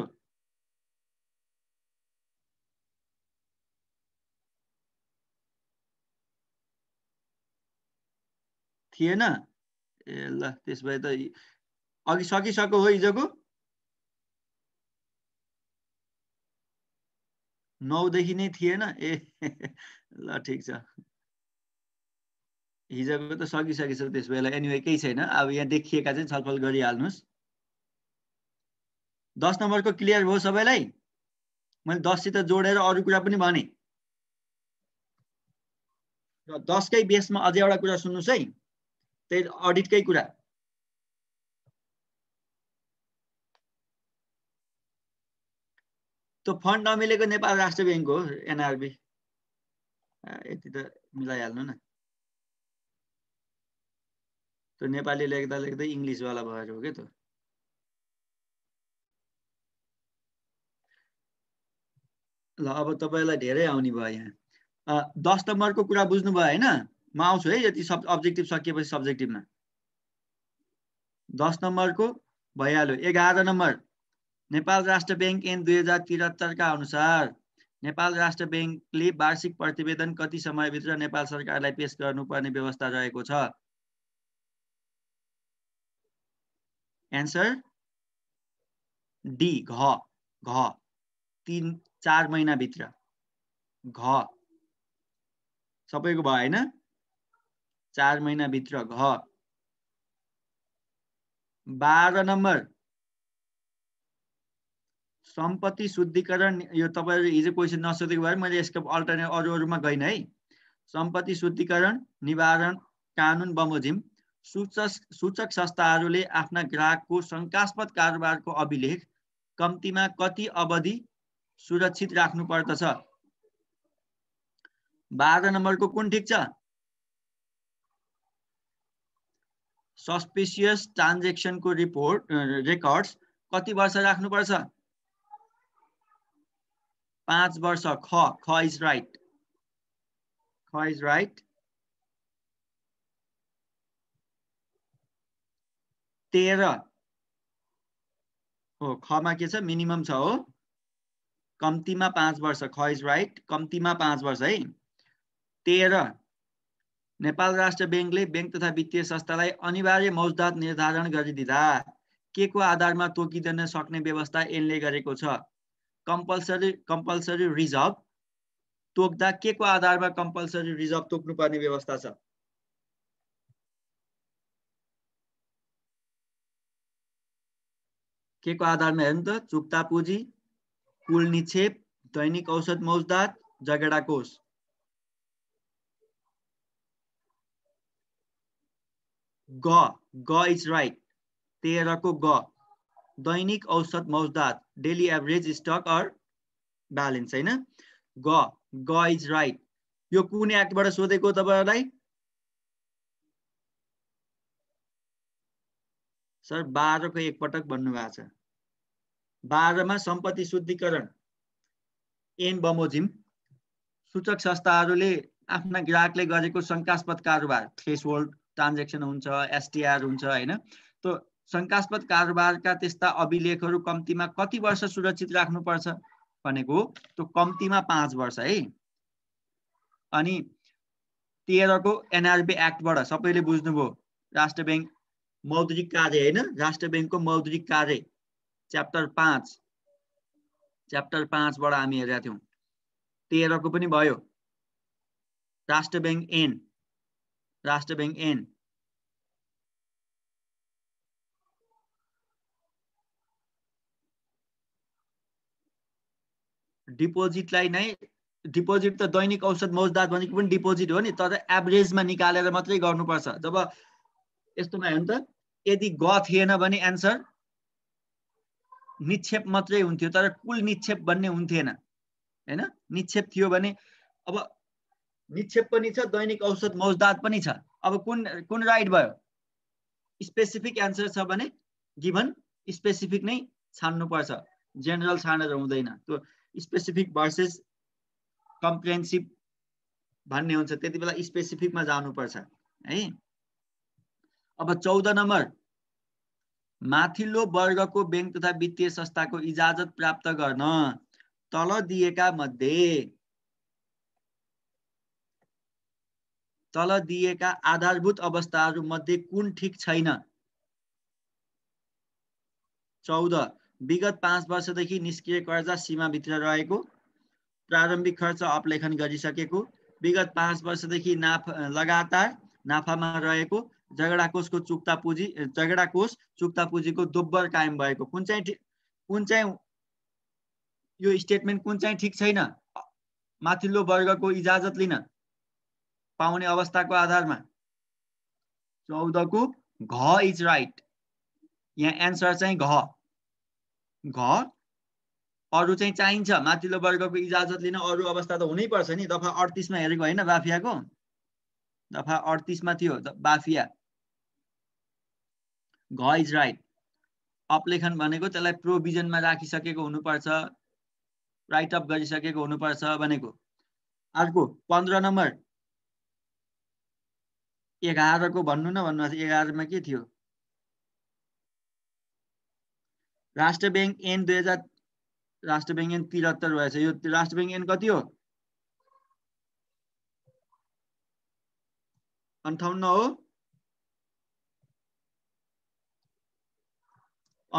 Speaker 1: थिएन ए ल त्यसो भए त अघि सकिसक्यो हो हिजोको नौदेखि नै थिएन ए ल ठिक छ हिजोको त सकिसकेछ त्यसो बेला एनिवे केही छैन अब यहाँ देखिएका चाहिँ छलफल गरिहाल्नुहोस् दस नम्बरको क्लियर भयो सबैलाई मैले दससित जोडेर अरू कुरा पनि भने र दसकै बेसमा अझै एउटा कुरा सुन्नुहोस् है त्यही अडिटकै कुरा त्यो फन्ड नमिलेको नेपाल राष्ट्र ब्याङ्क हो एनआरबी यति त मिलाइहाल्नु न त्यो नेपाली लेख्दा लेख्दै इङ्ग्लिसवाला भएर हो क्या त्यो ल अब तपाईँलाई धेरै आउने भयो यहाँ दस नम्बरको कुरा बुझ्नु भयो होइन म आउँछु है यति सब अब्जेक्टिभ सकिएपछि सब्जेक्टिभमा दस नम्बरको भइहाल्यो एघार नम्बर नेपाल राष्ट्र ब्याङ्क एन दुई हजार त्रिहत्तरका अनुसार नेपाल राष्ट्र ब्याङ्कले वार्षिक प्रतिवेदन कति समयभित्र नेपाल सरकारलाई पेस गर्नुपर्ने व्यवस्था रहेको छ एन्सर डी घ घ तिन चार महिनाभित्र घ सबैको भयो होइन चार महिनाभित्र घ बाह्र नम्बर सम्पत्ति शुद्धिकरण यो तपाईँहरू हिजो क्वेसन नसोधेको भए मैले यसको अल्टरनेट अरू अरूमा गइनँ है सम्पत्ति शुद्धिकरण निवारण कानुन बमोजिम सूचक सूचक संस्थाहरूले आफ्ना ग्राहकको शङ्कास्पद कारोबारको अभिलेख कम्तीमा कति अवधि सुरक्षित राख्नु पर्दछ बाह्र नम्बरको कुन ठिक छ सस्पिसियस ट्रान्जेक्सनको रिपोर्ट रेकर्ड्स कति वर्ष राख्नुपर्छ पाँच वर्ष ख ख इज राइट ख इज राइट तेह्र हो खमा के छ मिनिमम छ हो कम्तीमा पाँच वर्ष ख इज राइट कम्तीमा पाँच वर्ष है तेह्र नेपाल राष्ट्र ब्याङ्कले ब्याङ्क तथा वित्तीय संस्थालाई अनिवार्य मौजदात निर्धारण गरिदिँदा के को आधारमा तोकिदिन सक्ने व्यवस्था एनले गरेको छ कम्पलसरी कम्पलसरी रिजर्भ तोक्दा के को आधारमा कम्पलसरी रिजर्भ तोक्नुपर्ने व्यवस्था छ के को आधारमा हेर्नु त चुक्ता पुँजी कुल निक्षेप दैनिक औसत मौजदात जगेडा कोष ग ग इज राइट तेह्रको ग दैनिक औसत मौजदात daily average stock or balance होइन ग ग इज राइट यो कुन एक्टबाट सोधेको तपाईँहरूलाई सर बाह्रको एकपटक भन्नुभएको छ बाह्रमा सम्पत्ति शुद्धिकरण एन बमोजिम सूचक संस्थाहरूले आफ्ना ग्राहकले गरेको शङ्कास्पद कारोबार फेस होल्ड ट्रान्जेक्सन हुन्छ एसटिआर हुन्छ होइन त्यो शङ्कास्पद कारोबारका त्यस्ता अभिलेखहरू कम्तीमा कति वर्ष सुरक्षित राख्नुपर्छ भनेको त्यो कम्तीमा पाँच वर्ष है अनि तेह्रको एनआरबी एक्टबाट सबैले बुझ्नुभयो राष्ट्र ब्याङ्क मौद्रिक कार्य होइन राष्ट्र ब्याङ्कको मौद्रिक कार्य च्याप्टर पाँच च्याप्टर पाँचबाट हामी हेरेका थियौँ तेह्रको पनि भयो राष्ट्र ब्याङ्क एन राष्ट्र ब्याङ्क एन डिपोजिटलाई नै डिपोजिट त दैनिक औषध मौजदात भनेको पनि डिपोजिट हो नि तर एभरेजमा निकालेर मात्रै गर्नुपर्छ जब यस्तोमा हेर्नु त यदि ग थिएन भने एन्सर निक्षेप मात्रै हुन्थ्यो तर कुल निक्षेप भन्ने हुन्थेन होइन निक्षेप थियो भने अब निक्षेप पनि छ दैनिक औषध मौजदात पनि छ अब कुन कुन राइट भयो स्पेसिफिक एन्सर छ भने गिभन स्पेसिफिक नै छान्नुपर्छ जेनरल छानेर हुँदैन त्यो स्पेसिफिक भर्सेस कम्प्रेन्सिभ भन्ने हुन्छ त्यति बेला स्पेसिफिकमा जानुपर्छ है अब चौध नम्बर माथिल्लो वर्गको ब्याङ्क तथा वित्तीय संस्थाको इजाजत प्राप्त गर्न तल दिएका मध्ये तल दिएका आधारभूत अवस्थाहरू मध्ये कुन ठिक छैन चौध विगत पाँच वर्षदेखि निष्क्रिय कर्जा सीमाभित्र रहेको प्रारम्भिक खर्च अपलेखन गरिसकेको विगत पाँच वर्षदेखि नाफ लगातार नाफामा रहेको झगडा कोषको चुक्ता पुँजी झगडा कोष चुक्ता पुँजीको दोब्बर कायम भएको कुन चाहिँ कुन चाहिँ यो स्टेटमेन्ट कुन चाहिँ ठिक छैन माथिल्लो वर्गको इजाजत लिन पाउने अवस्थाको आधारमा चौधको घ इज राइट यहाँ एन्सर चाहिँ घ घ अरू चाहिँ चाहिन्छ माथिल्लो वर्गको इजाजत लिन अरू अवस्था त हुनैपर्छ नि दफा अडतिसमा हेरेको होइन बाफियाको दफा अडतिसमा थियो बाफिया घ इज राइट अपलेखन भनेको त्यसलाई प्रोभिजनमा राखिसकेको हुनुपर्छ राइट अप गरिसकेको हुनुपर्छ भनेको अर्को पन्ध्र नम्बर एघारको भन्नु न भन्नु एघारमा के थियो राष्ट्र ब्याङ्क एन दुई हजार राष्ट्र ब्याङ्क एन त्रिहत्तर भएछ यो राष्ट्र ब्याङ्क एन कति हो अन्ठाउन्न हो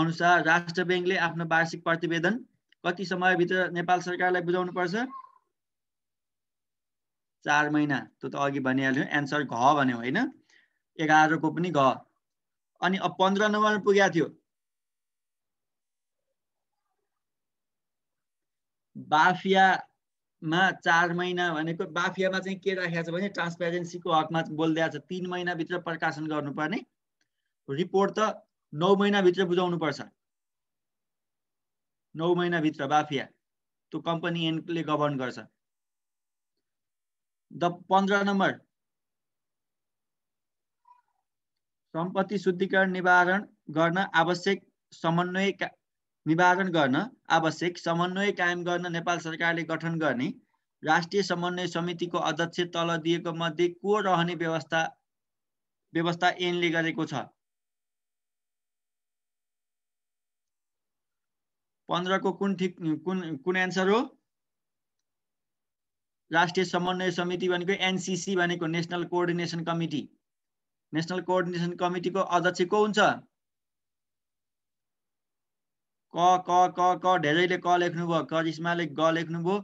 Speaker 1: अनुसार राष्ट्र ब्याङ्कले आफ्नो वार्षिक प्रतिवेदन कति समयभित्र नेपाल सरकारलाई बुझाउनु पर्छ चार महिना त्यो त अघि भनिहाल्यो एन्सर घ भन्यो होइन एघारको पनि घ अनि अब पन्ध्र नम्बरमा पुगेको थियो बाफिया मा चार महिना भनेको बाफियामा चाहिँ के राखेको छ भने ट्रान्सपेरेन्सीको हकमा बोलिदिएको छ तिन महिनाभित्र प्रकाशन गर्नुपर्ने रिपोर्ट त नौ महिनाभित्र बुझाउनुपर्छ नौ महिनाभित्र बाफिया त्यो कम्पनी एन्डले गभर्न गर्छ द पन्ध्र नम्बर सम्पत्ति शुद्धिकरण निवारण गर्न आवश्यक समन्वय निवारण गर्न आवश्यक समन्वय कायम गर्न नेपाल सरकारले गठन गर्ने राष्ट्रिय समन्वय समितिको अध्यक्ष तल दिएको मध्ये को रहने व्यवस्था व्यवस्था एनले गरेको छ पन्ध्रको कुन ठिक कुन कुन एन्सर हो राष्ट्रिय समन्वय समिति भनेको एनसिसी भनेको national coordination committee national coordination कमिटीको अध्यक्ष को हुन्छ क क क धेरैले क लेख्नुभयो करिश्माले ग लेख्नुभयो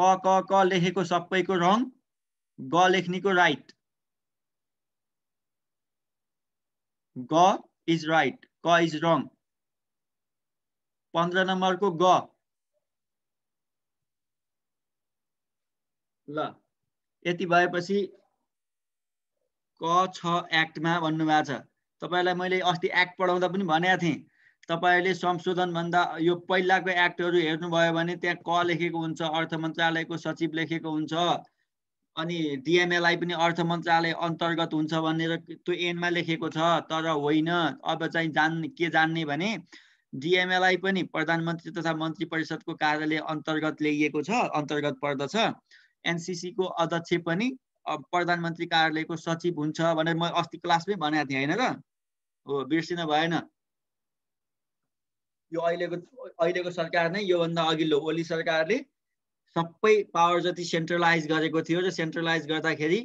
Speaker 1: क क क लेखेको सबैको रङ ग लेख्नेको राइट ग इज राइट क इज रङ पन्ध्र नम्बरको ग ल यति भएपछि क छ एक्टमा भन्नुभएको छ तपाईँलाई मैले अस्ति एक्ट पढाउँदा पनि भनेको थिएँ तपाईँहरूले संशोधनभन्दा यो पहिलाको एक्टहरू हेर्नुभयो भने त्यहाँ क लेखेको हुन्छ अर्थ मन्त्रालयको सचिव लेखेको हुन्छ अनि डिएमएलआई पनि अर्थ मन्त्रालय अन्तर्गत हुन्छ भनेर त्यो एनमा लेखेको छ तर होइन अब चाहिँ जान् के जान्ने भने डिएमएलआई पनि प्रधानमन्त्री तथा मन्त्री परिषदको कार्यालय अन्तर्गत ल्याइएको छ अन्तर्गत पर्दछ एनसिसीको अध्यक्ष पनि प्रधानमन्त्री कार्यालयको सचिव हुन्छ भनेर म अस्ति क्लासमै भनेको थिएँ होइन र हो बिर्सिनु भएन यो अहिलेको अहिलेको सरकार नै योभन्दा अघिल्लो ओली सरकारले सबै पावर जति सेन्ट्रलाइज गरेको थियो र सेन्ट्रलाइज गर्दाखेरि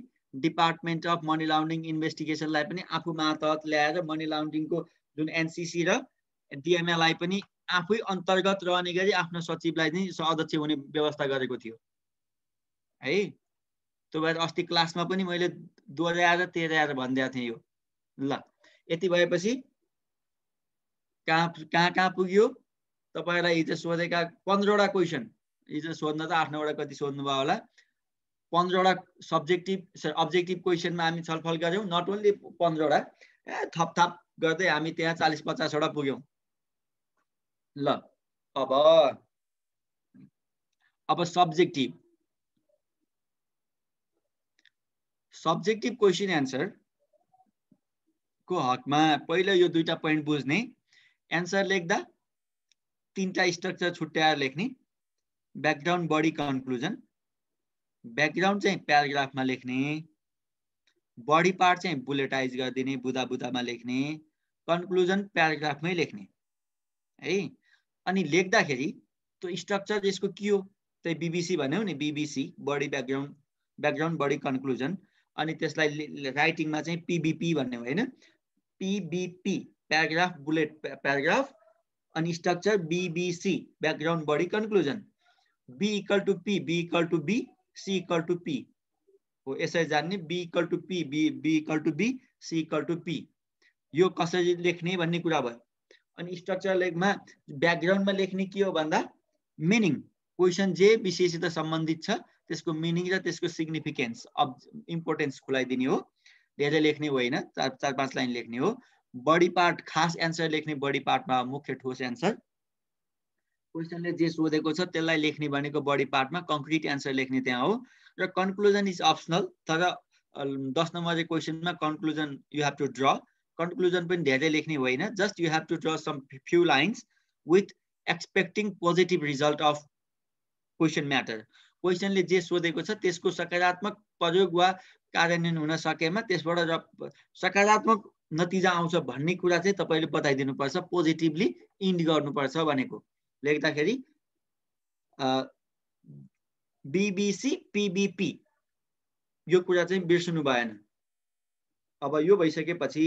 Speaker 1: डिपार्टमेन्ट अफ मनी लाउन्डिङ इन्भेस्टिगेसनलाई पनि आफू मातहत ल्याएर मनी लाउन्डिङको जुन एनसिसी र डिएमएलआई पनि आफै अन्तर्गत रहने गरी आफ्नो सचिवलाई नै अध्यक्ष हुने व्यवस्था गरेको थियो है त्यो भएर अस्ति क्लासमा पनि मैले दोहोऱ्याएर तेह्र भनिदिएको थिएँ यो ल यति भएपछि कहाँ कहाँ कहाँ पुग्यो तपाईँलाई हिजो सोधेका पन्ध्रवटा क्वेसन हिजो सोध्न त आठ नौवटा कति सोध्नुभयो होला पन्ध्रवटा सब्जेक्टिभ अब्जेक्टिभ क्वेसनमा हामी छलफल गऱ्यौँ नट ओन्ली पन्ध्रवटा ए थप थप गर्दै हामी त्यहाँ चालिस पचासवटा पुग्यौँ ल अब अब सब्जेक्टिभ सब्जेक्टिभ क्वेसन एन्सरको हकमा पहिला यो दुईवटा पोइन्ट बुझ्ने एन्सर लेख्दा तिनवटा स्ट्रक्चर छुट्याएर लेख्ने ब्याकग्राउन्ड बडी कन्क्लुजन ब्याकग्राउन्ड चाहिँ प्याराग्राफमा लेख्ने बडी पार्ट चाहिँ बुलेटाइज गरिदिने बुधा बुधामा लेख्ने कन्क्लुजन प्याराग्राफमै लेख्ने है अनि लेख्दाखेरि त्यो स्ट्रक्चर यसको के हो त्यही बिबिसी भन्यो नि BBC body background background body conclusion अनि त्यसलाई राइटिङमा चाहिँ पिबिपी भन्ने होइन पिबिपी प्याराग्राफ बुलेट प्याराग्राफ अनि structure BBC background body conclusion B equal to P B equal to B C equal to P हो यसरी जान्ने B equal to P B B to B C C to P P यो कसरी लेख्ने भन्ने कुरा भयो अनि स्ट्रक्चर लेखमा ब्याकग्राउन्डमा लेख्ने के हो भन्दा मिनिङ क्वेसन जे विषयसित सम्बन्धित छ त्यसको मिनिङ र त्यसको सिग्निफिकेन्स अब इम्पोर्टेन्स खुलाइदिने हो धेरै लेख्ने होइन चार चार पाँच लाइन लेख्ने हो बडी पार्ट खास एन्सर लेख्ने बडी पार्टमा मुख्य ठोस एन्सर क्वेसनले जे सोधेको छ त्यसलाई लेख्ने भनेको बडी पार्टमा कङ्क्रिट एन्सर लेख्ने त्यहाँ हो र कन्क्लुजन इज अप्सनल तर दस नम्बर क्वेसनमा conclusion you have to draw conclusion पनि धेरै लेख्ने होइन just you have to draw some few lines with expecting positive result of question matter क्वेसनले जे सोधेको छ त्यसको सकारात्मक प्रयोग वा कार्यान्वयन हुन सकेमा त्यसबाट र सकारात्मक नतिजा आउँछ भन्ने कुरा चाहिँ तपाईँले बताइदिनुपर्छ पोजिटिभली इन्ड गर्नुपर्छ भनेको लेख्दाखेरि बिबिसी पिबिपी यो कुरा चाहिँ बिर्सनु भएन अब यो भइसकेपछि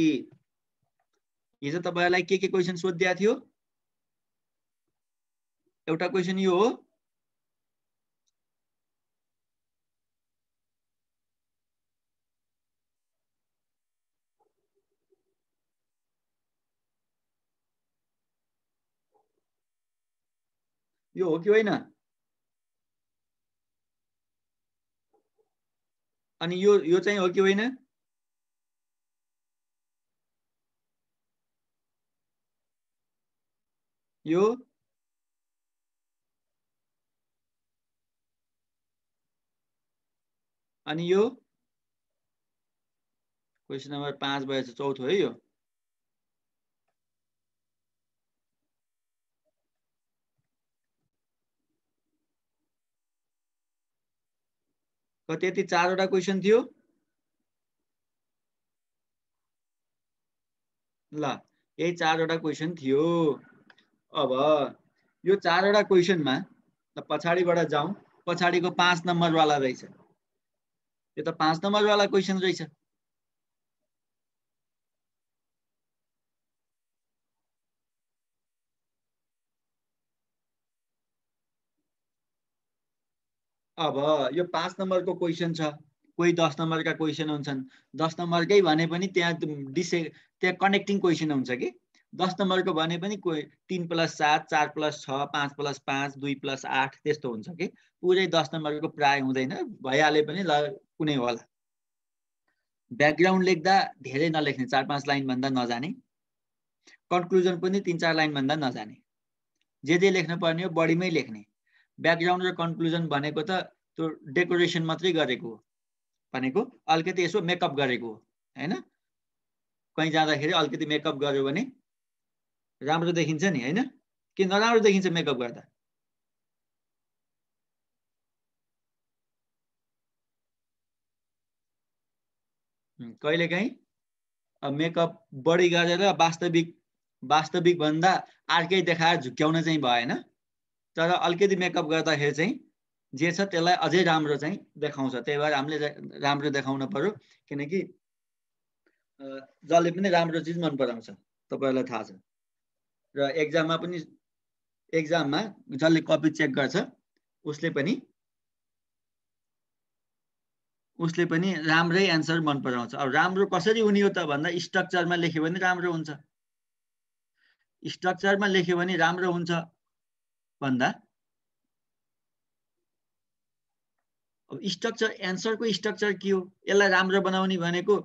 Speaker 1: हिजो तपाईँलाई के के क्वेसन सोधिदिएको थियो एउटा क्वेसन यो हो यो हो कि होइन अनि यो यो चाहिँ हो कि होइन यो अनि यो क्वेसन नम्बर पाँच भएछ चौथो है यो कति यति चारवटा क्वेसन थियो ल यही चारवटा क्वेसन थियो अब यो चारवटा क्वेसनमा त पछाडिबाट जाउँ पछाडिको पाँच नम्बरवाला रहेछ यो त पाँच नम्बरवाला क्वेसन रहेछ अब यो पाँच नम्बरको क्वेसन छ कोही दस नम्बरका क्वेसन हुन्छन् दस नम्बरकै भने पनि त्यहाँ डिसे त्यहाँ कनेक्टिङ क्वेसन हुन्छ कि दस नम्बरको भने पनि कोही तिन प्लस सात चार प्लस छ पाँच प्लस पाँच दुई प्लस आठ त्यस्तो हुन्छ कि पुरै दस नम्बरको प्राय हुँदैन भइहाले पनि ल कुनै होला ब्याकग्राउन्ड लेख्दा धेरै नलेख्ने चार पाँच लाइनभन्दा नजाने कन्क्लुजन पनि तिन चार लाइनभन्दा नजाने जे जे लेख्नु पर्ने हो बढीमै लेख्ने ब्याकग्राउन्ड र कन्क्लुजन भनेको त त्यो डेकोरेसन मात्रै गरेको हो भनेको अलिकति यसो मेकअप गरेको हो होइन कहीँ जाँदाखेरि अलिकति मेकअप गर्यो भने राम्रो देखिन्छ नि होइन कि नराम्रो देखिन्छ मेकअप गर्दा कहिलेकाहीँ मेकअप बढी गरेर वास्तविक वास्तविकभन्दा अर्कै देखाएर झुक्क्याउन चाहिँ भएन तर अलिकति मेकअप गर्दाखेरि चाहिँ जे छ त्यसलाई अझै राम्रो चाहिँ देखाउँछ त्यही भएर हामीले राम्रो देखाउन पऱ्यो किनकि जसले पनि राम्रो चिज मन पराउँछ तपाईँहरूलाई थाहा छ र एक्जाममा पनि एक्जाममा जसले कपी चेक गर्छ उसले पनि उसले पनि राम्रै एन्सर मन पराउँछ अब राम्रो कसरी हुने हो त भन्दा स्ट्रक्चरमा लेख्यो भने राम्रो हुन्छ स्ट्रक्चरमा लेख्यो भने राम्रो हुन्छ भन्दा अब स्ट्रक्चर एन्सरको स्ट्रक्चर के हो यसलाई राम्रो बनाउने भनेको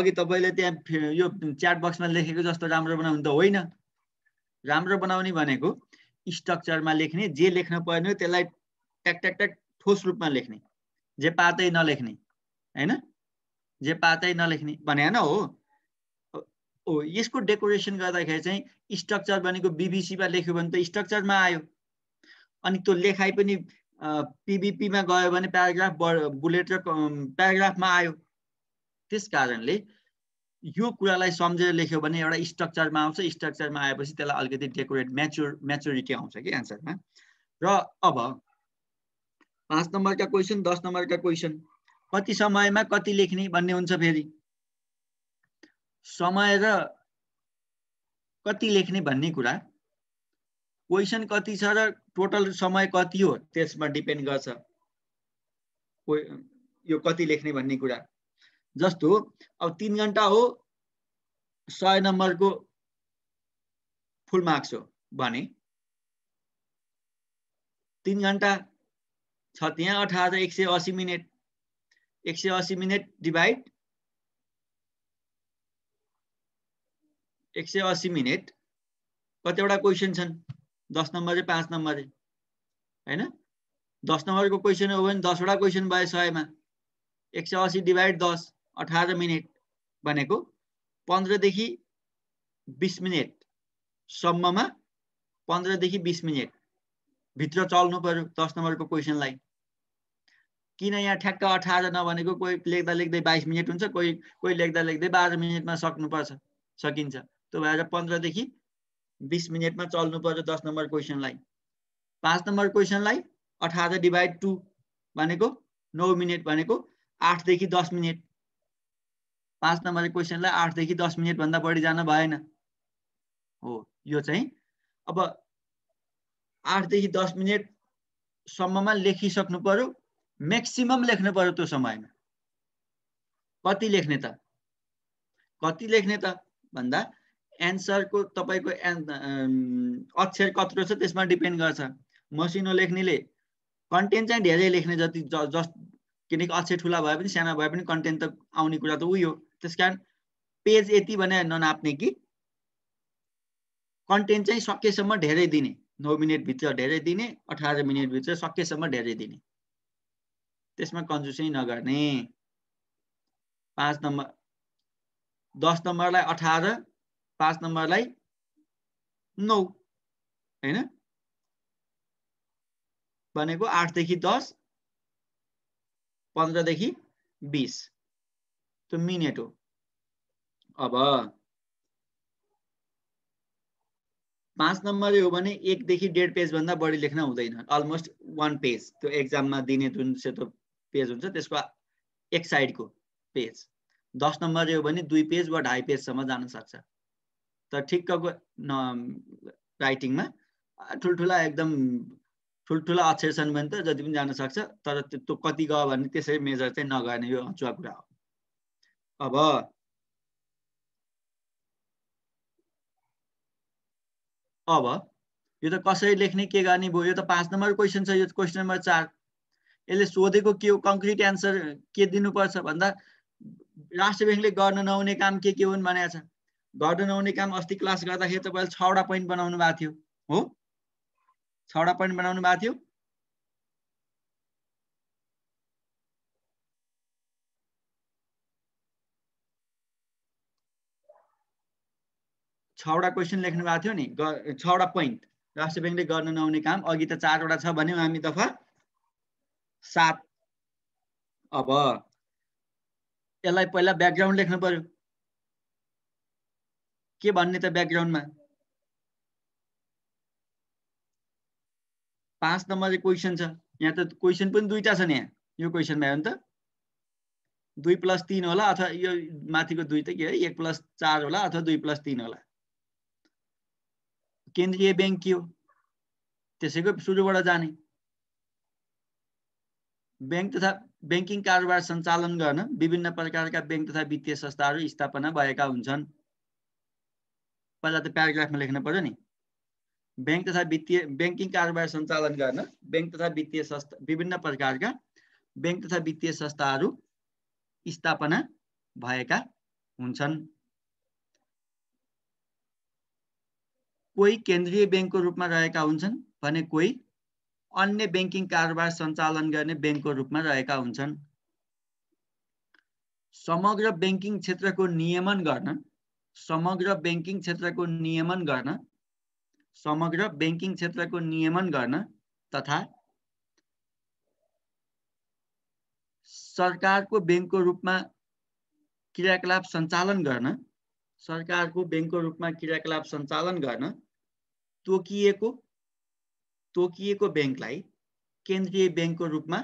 Speaker 1: अघि तपाईँले त्यहाँ यो च्याट बक्समा लेखेको जस्तो राम्रो बनाउनु त होइन राम्रो बनाउने भनेको स्ट्रक्चरमा लेख्ने जे लेख्न पर्ने त्यसलाई ट्याक ट्याक ट्याक ठोस रूपमा लेख्ने जे पातै नलेख्ने होइन जे पातै नलेख्ने भने होइन हो यसको डेकोरेसन गर्दाखेरि चाहिँ स्ट्रक्चर भनेको बिबिसीमा लेख्यो भने त स्ट्रक्चरमा आयो अनि त्यो लेखाइ पनि पिबिपीमा गयो भने प्याराग्राफ बुलेट र प्याराग्राफमा आयो त्यस कारणले यो कुरालाई सम्झेर लेख्यो भने एउटा स्ट्रक्चरमा आउँछ स्ट्रक्चरमा आएपछि त्यसलाई अलिकति डेकोरेट म्याच्योर म्याच्योरिटी आउँछ कि एन्सरमा र अब पाँच नम्बरका क्वेसन दस नम्बरका क्वेसन कति समयमा कति लेख्ने भन्ने हुन्छ फेरि समय र कति लेख्ने भन्ने कुरा क्वेसन कति छ र टोटल समय कति हो त्यसमा डिपेन्ड गर्छ यो कति लेख्ने भन्ने कुरा जस्तो अब तिन घन्टा हो सय नम्बरको फुल मार्क्स हो भने तिन घन्टा छ त्यहाँ अठार एक सय असी मिनट एक सय असी मिनट डिभाइड एक सय असी मिनट कतिवटा क्वेसन छन् दस नम्बर चाहिँ पाँच नम्बर होइन दस नम्बरको क्वेसन हो भने दसवटा क्वेसन भयो सयमा एक सय असी डिभाइड दस अठार मिनट भनेको पन्ध्रदेखि बिस मिनटसम्ममा पन्ध्रदेखि बिस मिनट भित्र चल्नु पऱ्यो दस नम्बरको क्वेसनलाई किन यहाँ ठ्याक्क अठार नभनेको कोही लेख्दा लेख्दै बाइस मिनट हुन्छ कोही कोही लेख्दा लेख्दै बाह्र मिनटमा सक्नुपर्छ सकिन्छ त्यो भएर पन्ध्रदेखि बिस मिनटमा चल्नु पर्यो दस नम्बर क्वेसनलाई पाँच नम्बर क्वेसनलाई अठार डिभाइड टू भनेको नौ मिनट भनेको आठदेखि दस मिनट पाँच नम्बर क्वेसनलाई आठदेखि दस मिनटभन्दा बढी जान भएन हो यो चाहिँ अब आठदेखि दस मिनटसम्ममा लेखिसक्नु पऱ्यो म्याक्सिमम् लेख्नु पऱ्यो त्यो समयमा कति लेख्ने त कति लेख्ने त भन्दा एन्सरको तपाईँको एन् अक्षर कत्रो छ त्यसमा डिपेन्ड गर्छ मसिनो लेख्नेले कन्टेन्ट चाहिँ धेरै लेख्ने जति ज जस किनकि अक्षर ठुला भए पनि सानो भए पनि कन्टेन्ट त आउने कुरा त उयो त्यस कारण पेज यति भने ननाप्ने कि कन्टेन्ट चाहिँ सकेसम्म धेरै दिने नौ मिनटभित्र धेरै दिने अठार मिनटभित्र सकेसम्म धेरै दिने त्यसमा कन्जुसै नगर्ने पाँच नम्बर दस नम्बरलाई अठार पाँच नम्बरलाई नौ होइन भनेको आठदेखि दस पन्ध्रदेखि बिस त्यो मिनेट हो अब पाँच नम्बर हो भने एकदेखि डेढ पेजभन्दा बढी लेख्न हुँदैन अलमोस्ट वान पेज त्यो एक्जाममा दिने जुन सेतो पेज हुन्छ त्यसको एक साइडको पेज दस नम्बर हो भने दुई पेज वा ढाई पेजसम्म जान सक्छ त ठिक्कको न राइटिङमा ठुल्ठुला एकदम ठुल्ठुला अक्षर छन् भने त जति पनि जान सक्छ तर त्यो कति गयो भने त्यसरी मेजर चाहिँ नगर्ने यो अचुवा कुरा हो अब अब यो त कसरी लेख्ने के गर्ने भयो यो त पाँच नम्बर क्वेसन छ यो क्वेसन नम्बर चार यसले सोधेको के हो कङ्क्रिट एन्सर के दिनुपर्छ भन्दा राष्ट्र ब्याङ्कले गर्न नहुने काम के के हुन् भनेको छ गर्दैन हुने काम अस्ति क्लास गर्दाखेरि तपाईँले छवटा पोइन्ट बनाउनु भएको थियो हो छवटा पोइन्ट बनाउनु भएको थियो छवटा क्वेसन लेख्नु भएको थियो नि छवटा पोइन्ट राष्ट्र ब्याङ्कले गर्न नहुने काम अघि त चारवटा छ भन्यौँ हामी दफा सात अब यसलाई पहिला ब्याकग्राउन्ड लेख्नु पर्यो के भन्ने त ब्याकग्राउन्डमा पाँच नम्बर क्वेसन छ यहाँ त क्वेसन पनि दुईवटा नि यहाँ यो क्वेसनमा हो नि त दुई प्लस तिन होला अथवा यो माथिको दुई त के हो एक प्लस चार होला अथवा दुई प्लस तिन होला केन्द्रीय ब्याङ्क के हो त्यसैको सुरुबाट जाने ब्याङ्क तथा ब्याङ्किङ कारोबार सञ्चालन गर्न विभिन्न प्रकारका ब्याङ्क तथा वित्तीय संस्थाहरू स्थापना भएका हुन्छन् पहिला त प्याराग्राफमा लेख्न पर्यो नि ब्याङ्क तथा वित्तीय ब्याङ्किङ कारोबार सञ्चालन गर्न ब्याङ्क तथा वित्तीय संस्था विभिन्न प्रकारका ब्याङ्क तथा वित्तीय संस्थाहरू स्थापना भएका हुन्छन् कोही केन्द्रीय ब्याङ्कको रूपमा रहेका हुन्छन् भने कोही अन्य ब्याङ्किङ कारोबार सञ्चालन गर्ने ब्याङ्कको रूपमा रहेका हुन्छन् समग्र ब्याङ्किङ क्षेत्रको नियमन गर्न समग्र ब्याङ्किङ क्षेत्रको नियमन गर्न समग्र ब्याङ्किङ क्षेत्रको नियमन गर्न तथा सरकारको ब्याङ्कको रूपमा क्रियाकलाप सञ्चालन गर्न सरकारको ब्याङ्कको रूपमा क्रियाकलाप सञ्चालन गर्न तोकिएको तोकिएको ब्याङ्कलाई केन्द्रीय ब्याङ्कको रूपमा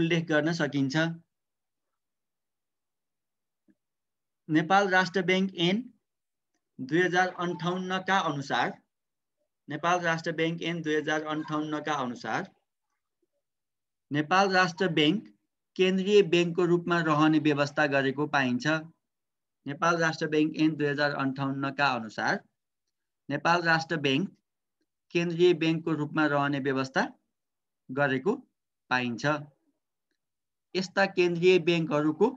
Speaker 1: उल्लेख गर्न सकिन्छ नेपाल राष्ट्र ब्याङ्क एन दुई हजार अन्ठाउन्नका अनुसार नेपाल राष्ट्र ब्याङ्क एन दुई हजार अन्ठाउन्नका अनुसार नेपाल राष्ट्र ब्याङ्क केन्द्रीय ब्याङ्कको रूपमा रहने व्यवस्था गरेको पाइन्छ नेपाल राष्ट्र ब्याङ्क एन दुई हजार अन्ठाउन्नका अनुसार नेपाल राष्ट्र ब्याङ्क केन्द्रीय ब्याङ्कको रूपमा रहने व्यवस्था गरेको पाइन्छ यस्ता केन्द्रीय ब्याङ्कहरूको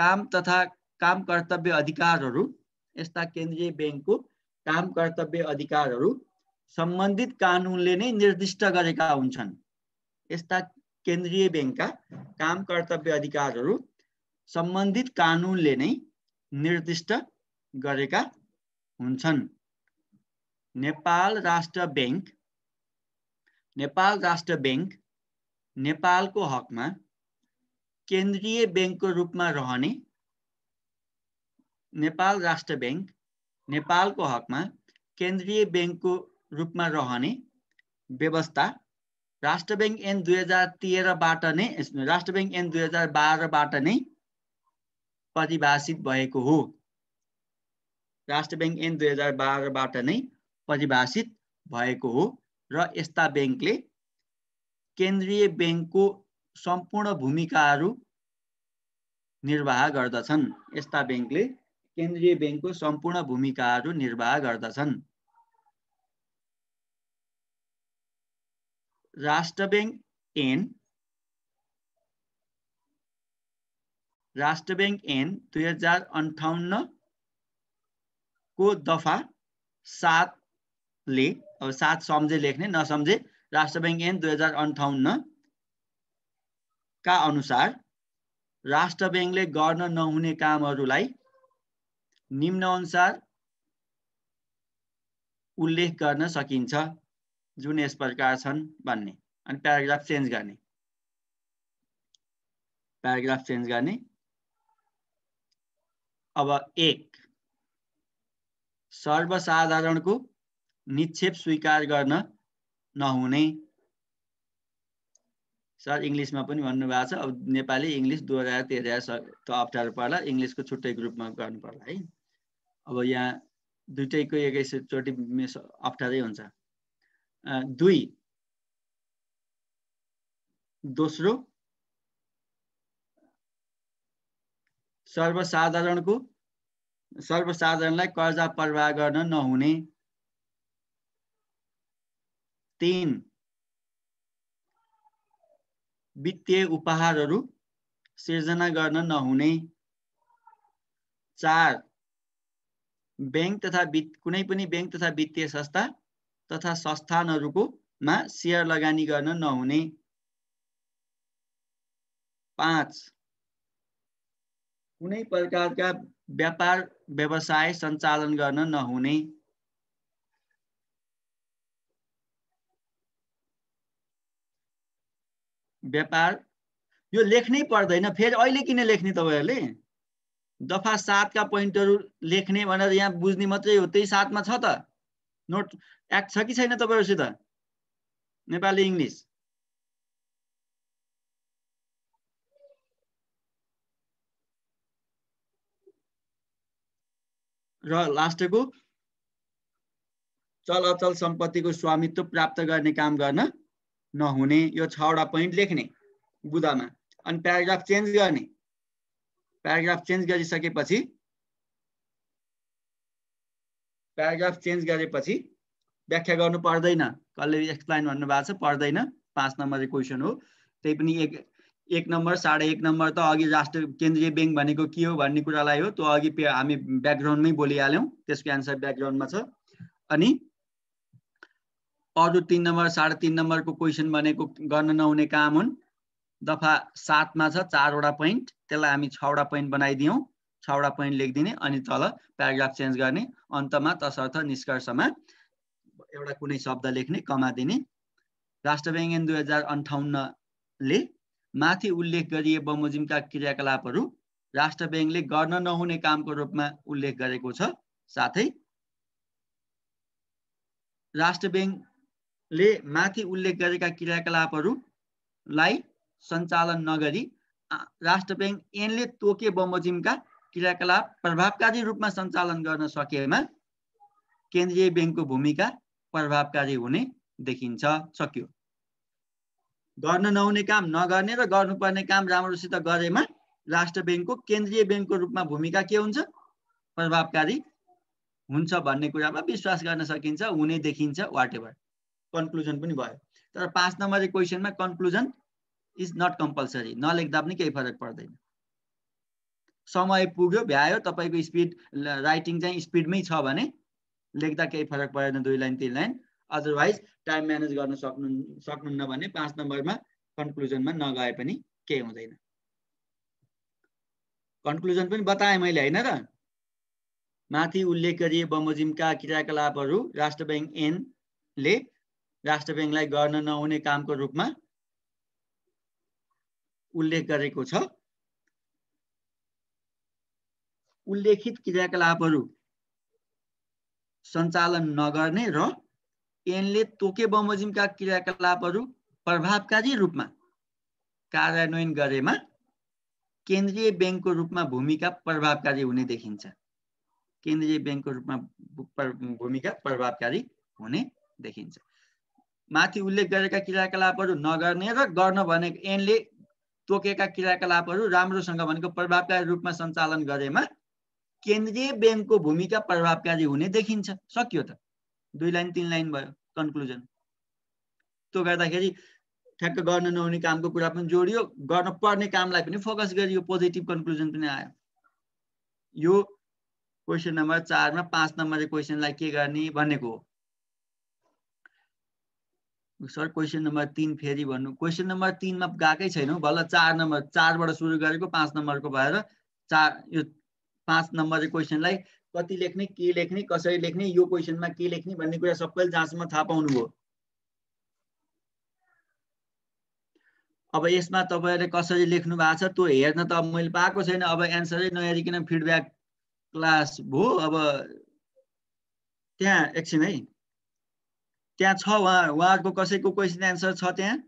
Speaker 1: काम तथा काम कर्तव्य अधिकारहरू यस्ता केन्द्रीय ब्याङ्कको काम कर्तव्य अधिकारहरू सम्बन्धित कानुनले नै निर्दिष्ट गरेका हुन्छन् यस्ता केन्द्रीय ब्याङ्कका काम कर्तव्य अधिकारहरू सम्बन्धित कानुनले नै निर्दिष्ट गरेका हुन्छन् नेपाल राष्ट्र ब्याङ्क नेपाल राष्ट्र ब्याङ्क नेपालको हकमा केन्द्रीय ब्याङ्कको रूपमा रहने नेपाल राष्ट्र ब्याङ्क नेपालको हकमा केन्द्रीय ब्याङ्कको रूपमा रहने व्यवस्था राष्ट्र ब्याङ्क एन दुई हजार तेह्रबाट नै राष्ट्र ब्याङ्क एन दुई हजार बाह्रबाट नै परिभाषित भएको हो राष्ट्र ब्याङ्क एन दुई हजार बाह्रबाट नै परिभाषित भएको हो र यस्ता ब्याङ्कले केन्द्रीय ब्याङ्कको सम्पूर्ण भूमिकाहरू निर्वाह गर्दछन् यस्ता ब्याङ्कले केन्द्रीय ब्याङ्कको सम्पूर्ण भूमिकाहरू निर्वाह गर्दछन् राष्ट्र ब्याङ्क एन राष्ट्र ब्याङ्क एन दुई हजार अन्ठाउन्नको दफा सातले अब सात सम्झे लेख्ने नसम्झे राष्ट्र ब्याङ्क एन दुई हजार अन्ठाउन्नका अनुसार राष्ट्र ब्याङ्कले गर्न नहुने कामहरूलाई निम्न अनुसार उल्लेख गर्न सकिन्छ जुन यस प्रकार छन् भन्ने अनि प्याराग्राफ चेन्ज गर्ने प्याराग्राफ चेन्ज गर्ने अब एक सर्वसाधारणको निक्षेप स्वीकार गर्न नहुने सर इङ्ग्लिसमा पनि भन्नुभएको छ अब नेपाली इङ्ग्लिस दोहोऱ्याएर तेह्र त अप्ठ्यारो पर्ला इङ्ग्लिसको छुट्टै ग्रुपमा गर्नु पर्ला है अब यहाँ दुइटैको एकैचोटि मिस अप्ठ्यारै हुन्छ दुई दोस्रो सर्वसाधारणको सर्वसाधारणलाई कर्जा प्रवाह गर्न नहुने तिन वित्तीय उपहारहरू सिर्जना गर्न नहुने चार ब्याङ्क तथा वित्त कुनै पनि ब्याङ्क तथा वित्तीय संस्था तथा संस्थानहरूकोमा सेयर लगानी गर्न नहुने पाँच कुनै प्रकारका व्यापार व्यवसाय सञ्चालन गर्न नहुने व्यापार यो लेख्नै पर्दैन फेरि अहिले किन लेख्ने तपाईँहरूले दफा सातका पोइन्टहरू लेख्ने भनेर यहाँ बुझ्ने मात्रै हो त्यही सातमा छ त नोट एक्ट छ कि छैन तपाईँहरूसित नेपाली इङ्ग्लिस र लास्टको चल अचल सम्पत्तिको स्वामित्व प्राप्त गर्ने काम गर्न नहुने यो छवटा पोइन्ट लेख्ने बुदामा अनि प्याराग्राफ चेन्ज गर्ने प्याराग्राफ चेन्ज गरिसकेपछि प्याराग्राफ चेन्ज गरेपछि व्याख्या गर्नु पर्दैन कसले एक्सप्लाइन भन्नुभएको छ पर्दैन पाँच नम्बर क्वेसन हो त्यही पनि एक एक नम्बर साढे एक नम्बर त अघि राष्ट्र केन्द्रीय ब्याङ्क भनेको के हो भन्ने कुरालाई हो त्यो अघि हामी ब्याकग्राउन्डमै बोलिहाल्यौँ त्यसको एन्सर ब्याकग्राउन्डमा छ अनि अरू तिन नम्बर साढे तिन नम्बरको क्वेसन भनेको गर्न नहुने काम हुन् दफा सातमा छ चारवटा पोइन्ट त्यसलाई हामी छवटा पोइन्ट बनाइदियौँ छवटा पोइन्ट लेखिदिने अनि तल प्याराग्राफ चेन्ज गर्ने अन्तमा तसर्थ निष्कर्षमा एउटा कुनै शब्द लेख्ने कमा दिने राष्ट्र ब्याङ्क दुई हजार अन्ठाउन्नले माथि उल्लेख गरिए बमोजिमका क्रियाकलापहरू राष्ट्र ब्याङ्कले गर्न नहुने कामको रूपमा उल्लेख गरेको छ साथै राष्ट्र ब्याङ्कले माथि उल्लेख गरेका क्रियाकलापहरूलाई सञ्चालन नगरी राष्ट्र ब्याङ्क एनले तोके बमोजिमका क्रियाकलाप प्रभावकारी रूपमा सञ्चालन गर्न सकेमा केन्द्रीय ब्याङ्कको भूमिका प्रभावकारी हुने देखिन्छ सक्यो गर्न नहुने काम नगर्ने र गर्नुपर्ने काम राम्रोसित गरेमा राष्ट्र ब्याङ्कको केन्द्रीय ब्याङ्कको रूपमा भूमिका के हुन्छ प्रभावकारी हुन्छ भन्ने कुरामा विश्वास गर्न सकिन्छ हुने देखिन्छ वाट एभर कन्क्लुजन पनि भयो तर पाँच नम्बर क्वेसनमा कन्क्लुजन इज नट कम्पलसरी नलेख्दा पनि केही फरक पर्दैन समय पुग्यो भ्यायो तपाईँको स्पिड राइटिङ चाहिँ स्पिडमै छ भने लेख्दा केही फरक परेन दुई लाइन तिन लाइन अदरवाइज टाइम म्यानेज गर्न सक्नु सक्नुहुन्न भने पाँच नम्बरमा कन्क्लुजनमा नगए पनि केही हुँदैन कन्क्लुजन पनि बताएँ मैले होइन र माथि उल्लेख गरिए बमोजिमका क्रियाकलापहरू राष्ट्र ब्याङ्क एनले राष्ट्र ब्याङ्कलाई गर्न नहुने कामको रूपमा उल्लेख गरेको छ उल्लेखित क्रियाकलापहरू सञ्चालन नगर्ने र एनले तोके बमोजिमका क्रियाकलापहरू प्रभावकारी रूपमा कार्यान्वयन गरेमा केन्द्रीय ब्याङ्कको रूपमा भूमिका प्रभावकारी हुने देखिन्छ केन्द्रीय ब्याङ्कको रूपमा भूमिका प्रभावकारी हुने देखिन्छ माथि उल्लेख गरेका क्रियाकलापहरू नगर्ने र गर्न भनेको एनले तोकेका क्रियाकलापहरू राम्रोसँग भनेको प्रभावकारी रूपमा सञ्चालन गरेमा केन्द्रीय ब्याङ्कको भूमिका प्रभावकारी हुने देखिन्छ सकियो त दुई लाइन तिन लाइन भयो कन्क्लुजन त्यो गर्दाखेरि ठ्याक्क गर्न नहुने कामको कुरा पनि जोडियो गर्न पर्ने कामलाई पनि फोकस गरियो पोजिटिभ कन्क्लुजन पनि आयो यो क्वेसन नम्बर चारमा पाँच नम्बरको क्वेसनलाई के गर्ने भनेको हो सर क्वेसन नम्बर तिन फेरि भन्नु क्वेसन नम्बर तिनमा गएकै छैन बल्ल चार नम्बर चारबाट सुरु गरेको पाँच नम्बरको भएर चार यो पाँच नम्बर क्वेसनलाई कति लेख्ने के लेख्ने कसरी लेख्ने यो क्वेसनमा के लेख्ने भन्ने कुरा सबैले जहाँसम्म थाहा पाउनुभयो अब यसमा तपाईँले कसरी लेख्नु भएको छ त्यो हेर्न त मैले पाएको छैन अब एन्सरै नहेरिकन फिडब्याक क्लास भयो अब त्यहाँ एकछिन है त्यहाँ छ उहाँ उहाँहरूको कसैको क्वेसन एन्सर छ त्यहाँ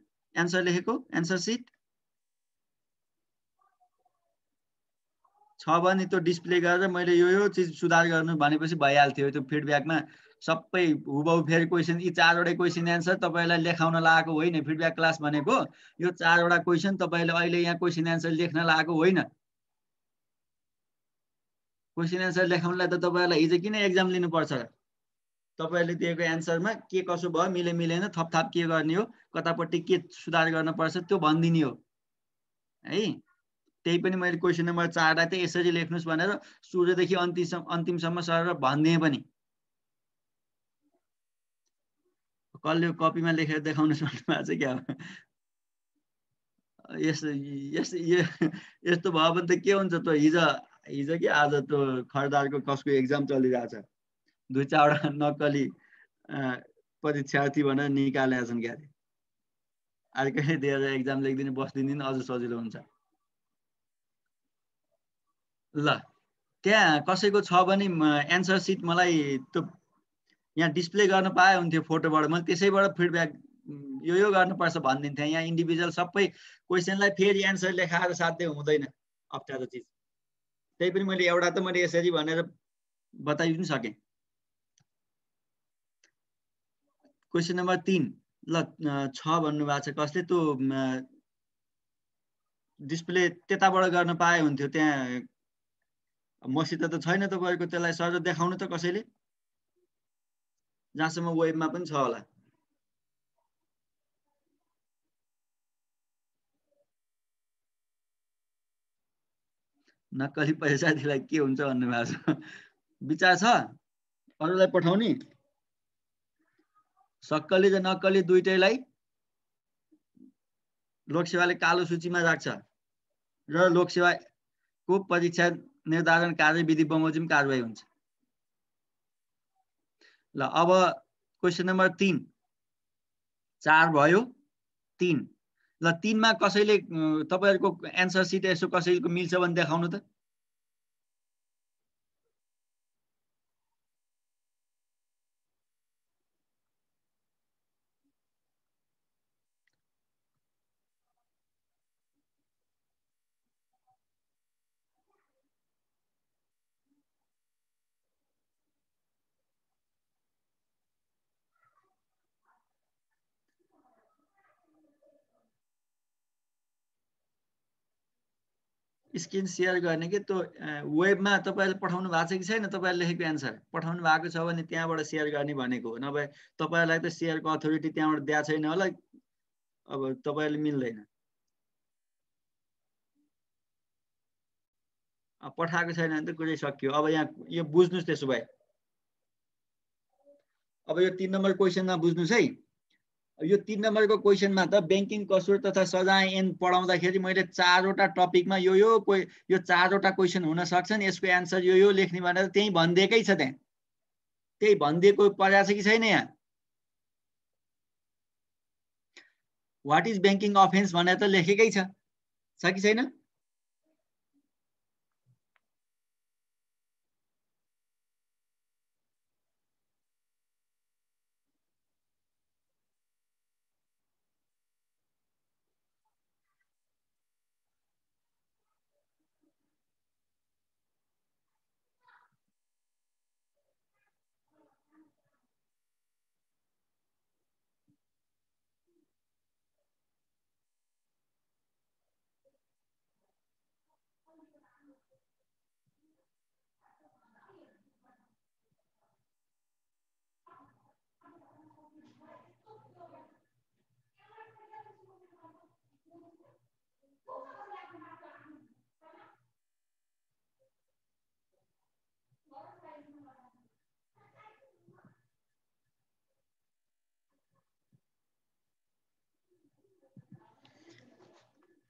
Speaker 1: एन्सर लेखेको एन्सर सिट छ भने त्यो डिस्प्ले गरेर मैले यो यो चिज सुधार गर्नु भनेपछि भइहाल्थ्यो त्यो फिडब्याकमा सबै हुबाउ फेरि क्वेसन यी चारवटै क्वेसन एन्सर तपाईँलाई लेखाउन लागेको होइन फिडब्याक क्लास भनेको यो चारवटा क्वेसन तपाईँले अहिले यहाँ क्वेसन एन्सर लेख्न लागेको होइन क्वेसन एन्सर लेखाउनलाई त तपाईँहरूलाई हिजो किन एक्जाम लिनुपर्छ तपाईँहरूले दिएको एन्सरमा के कसो भयो मिले मिलेन थपथाप के गर्ने हो कतापट्टि के सुधार गर्न पर्छ त्यो भनिदिने हो है त्यही पनि मैले क्वेसन नम्बर चारलाई चाहिँ यसरी लेख्नुहोस् भनेर सुरुदेखि अन्तिमसम्म अन्तिमसम्म सर भनिदिएँ पनि कसले कपीमा लेखेर देखाउनु सक्नु भएको छ क्या यस यस यस्तो भयो भने त के हुन्छ त हिजो हिजो कि आज त खरदारको कसको एक्जाम चलिरहेछ दुई चारवटा नक्कली परीक्षार्थी भनेर निकालेका छन् क्यारे आजकै दुई हजार एक्जाम लेखिदिने बसिदिने अझ सजिलो हुन्छ ल त्यहाँ कसैको छ भने एन्सर सिट मलाई त्यो यहाँ डिस्प्ले गर्न पाए हुन्थ्यो फोटोबाट मैले त्यसैबाट फिडब्याक यो यो गर्नुपर्छ भनिदिन्थेँ यहाँ इन्डिभिजुअल सबै क्वेसनलाई फेरि एन्सर लेखाएर साध्य हुँदैन अप्ठ्यारो चिज त्यही पनि मैले एउटा त मैले यसरी भनेर बताइ पनि सकेँ क्वेसन नम्बर तिन ल छ भन्नुभएको छ कसले त्यो डिस्प्ले त्यताबाट गर्न पाए हुन्थ्यो त्यहाँ मसित त छैन तपाईँको त्यसलाई सर देखाउनु त कसैले जहाँसम्म वेबमा पनि छ होला नक्कली पैसा त्यसलाई के हुन्छ भन्नुभएको छ विचार छ अरूलाई पठाउने सक्कली र नक्कली दुइटैलाई लोकसेवाले कालो सूचीमा राख्छ र लोकसेवाको परीक्षा निर्धारण कार्यविधि बमोजिम कारवाही हुन्छ ल अब क्वेसन नम्बर तिन चार भयो तिन ल तिनमा कसैले तपाईँहरूको एन्सर सिट यसो कसैको मिल्छ भने देखाउनु त स्क्रिन सेयर गर्ने कि त्यो वेबमा तपाईँले पठाउनु भएको छ कि छैन तपाईँले लेखेको एन्सर पठाउनु भएको छ भने त्यहाँबाट सेयर गर्ने भनेको हो नभए तपाईँलाई त सेयरको अथोरिटी त्यहाँबाट दिएको छैन होला अब तपाईँले मिल्दैन पठाएको छैन भने त कुरै सकियो अब यहाँ यो बुझ्नुहोस् त्यसो भए अब यो तिन नम्बर क्वेसनमा बुझ्नुहोस् है यो तिन नम्बरको क्वेसनमा त ब्याङ्किङ कसुर तथा सजाय एन पढाउँदाखेरि मैले चारवटा टपिकमा यो यो यो चारवटा क्वेसन हुन सक्छन् यसको एन्सर यो यो लेख्ने भनेर त्यहीँ भनिदिएकै छ त्यहाँ त्यही भनिदिएको पढाएको छ कि छैन यहाँ वाट इज ब्याङ्किङ अफेन्स भनेर त लेखेकै छ कि छैन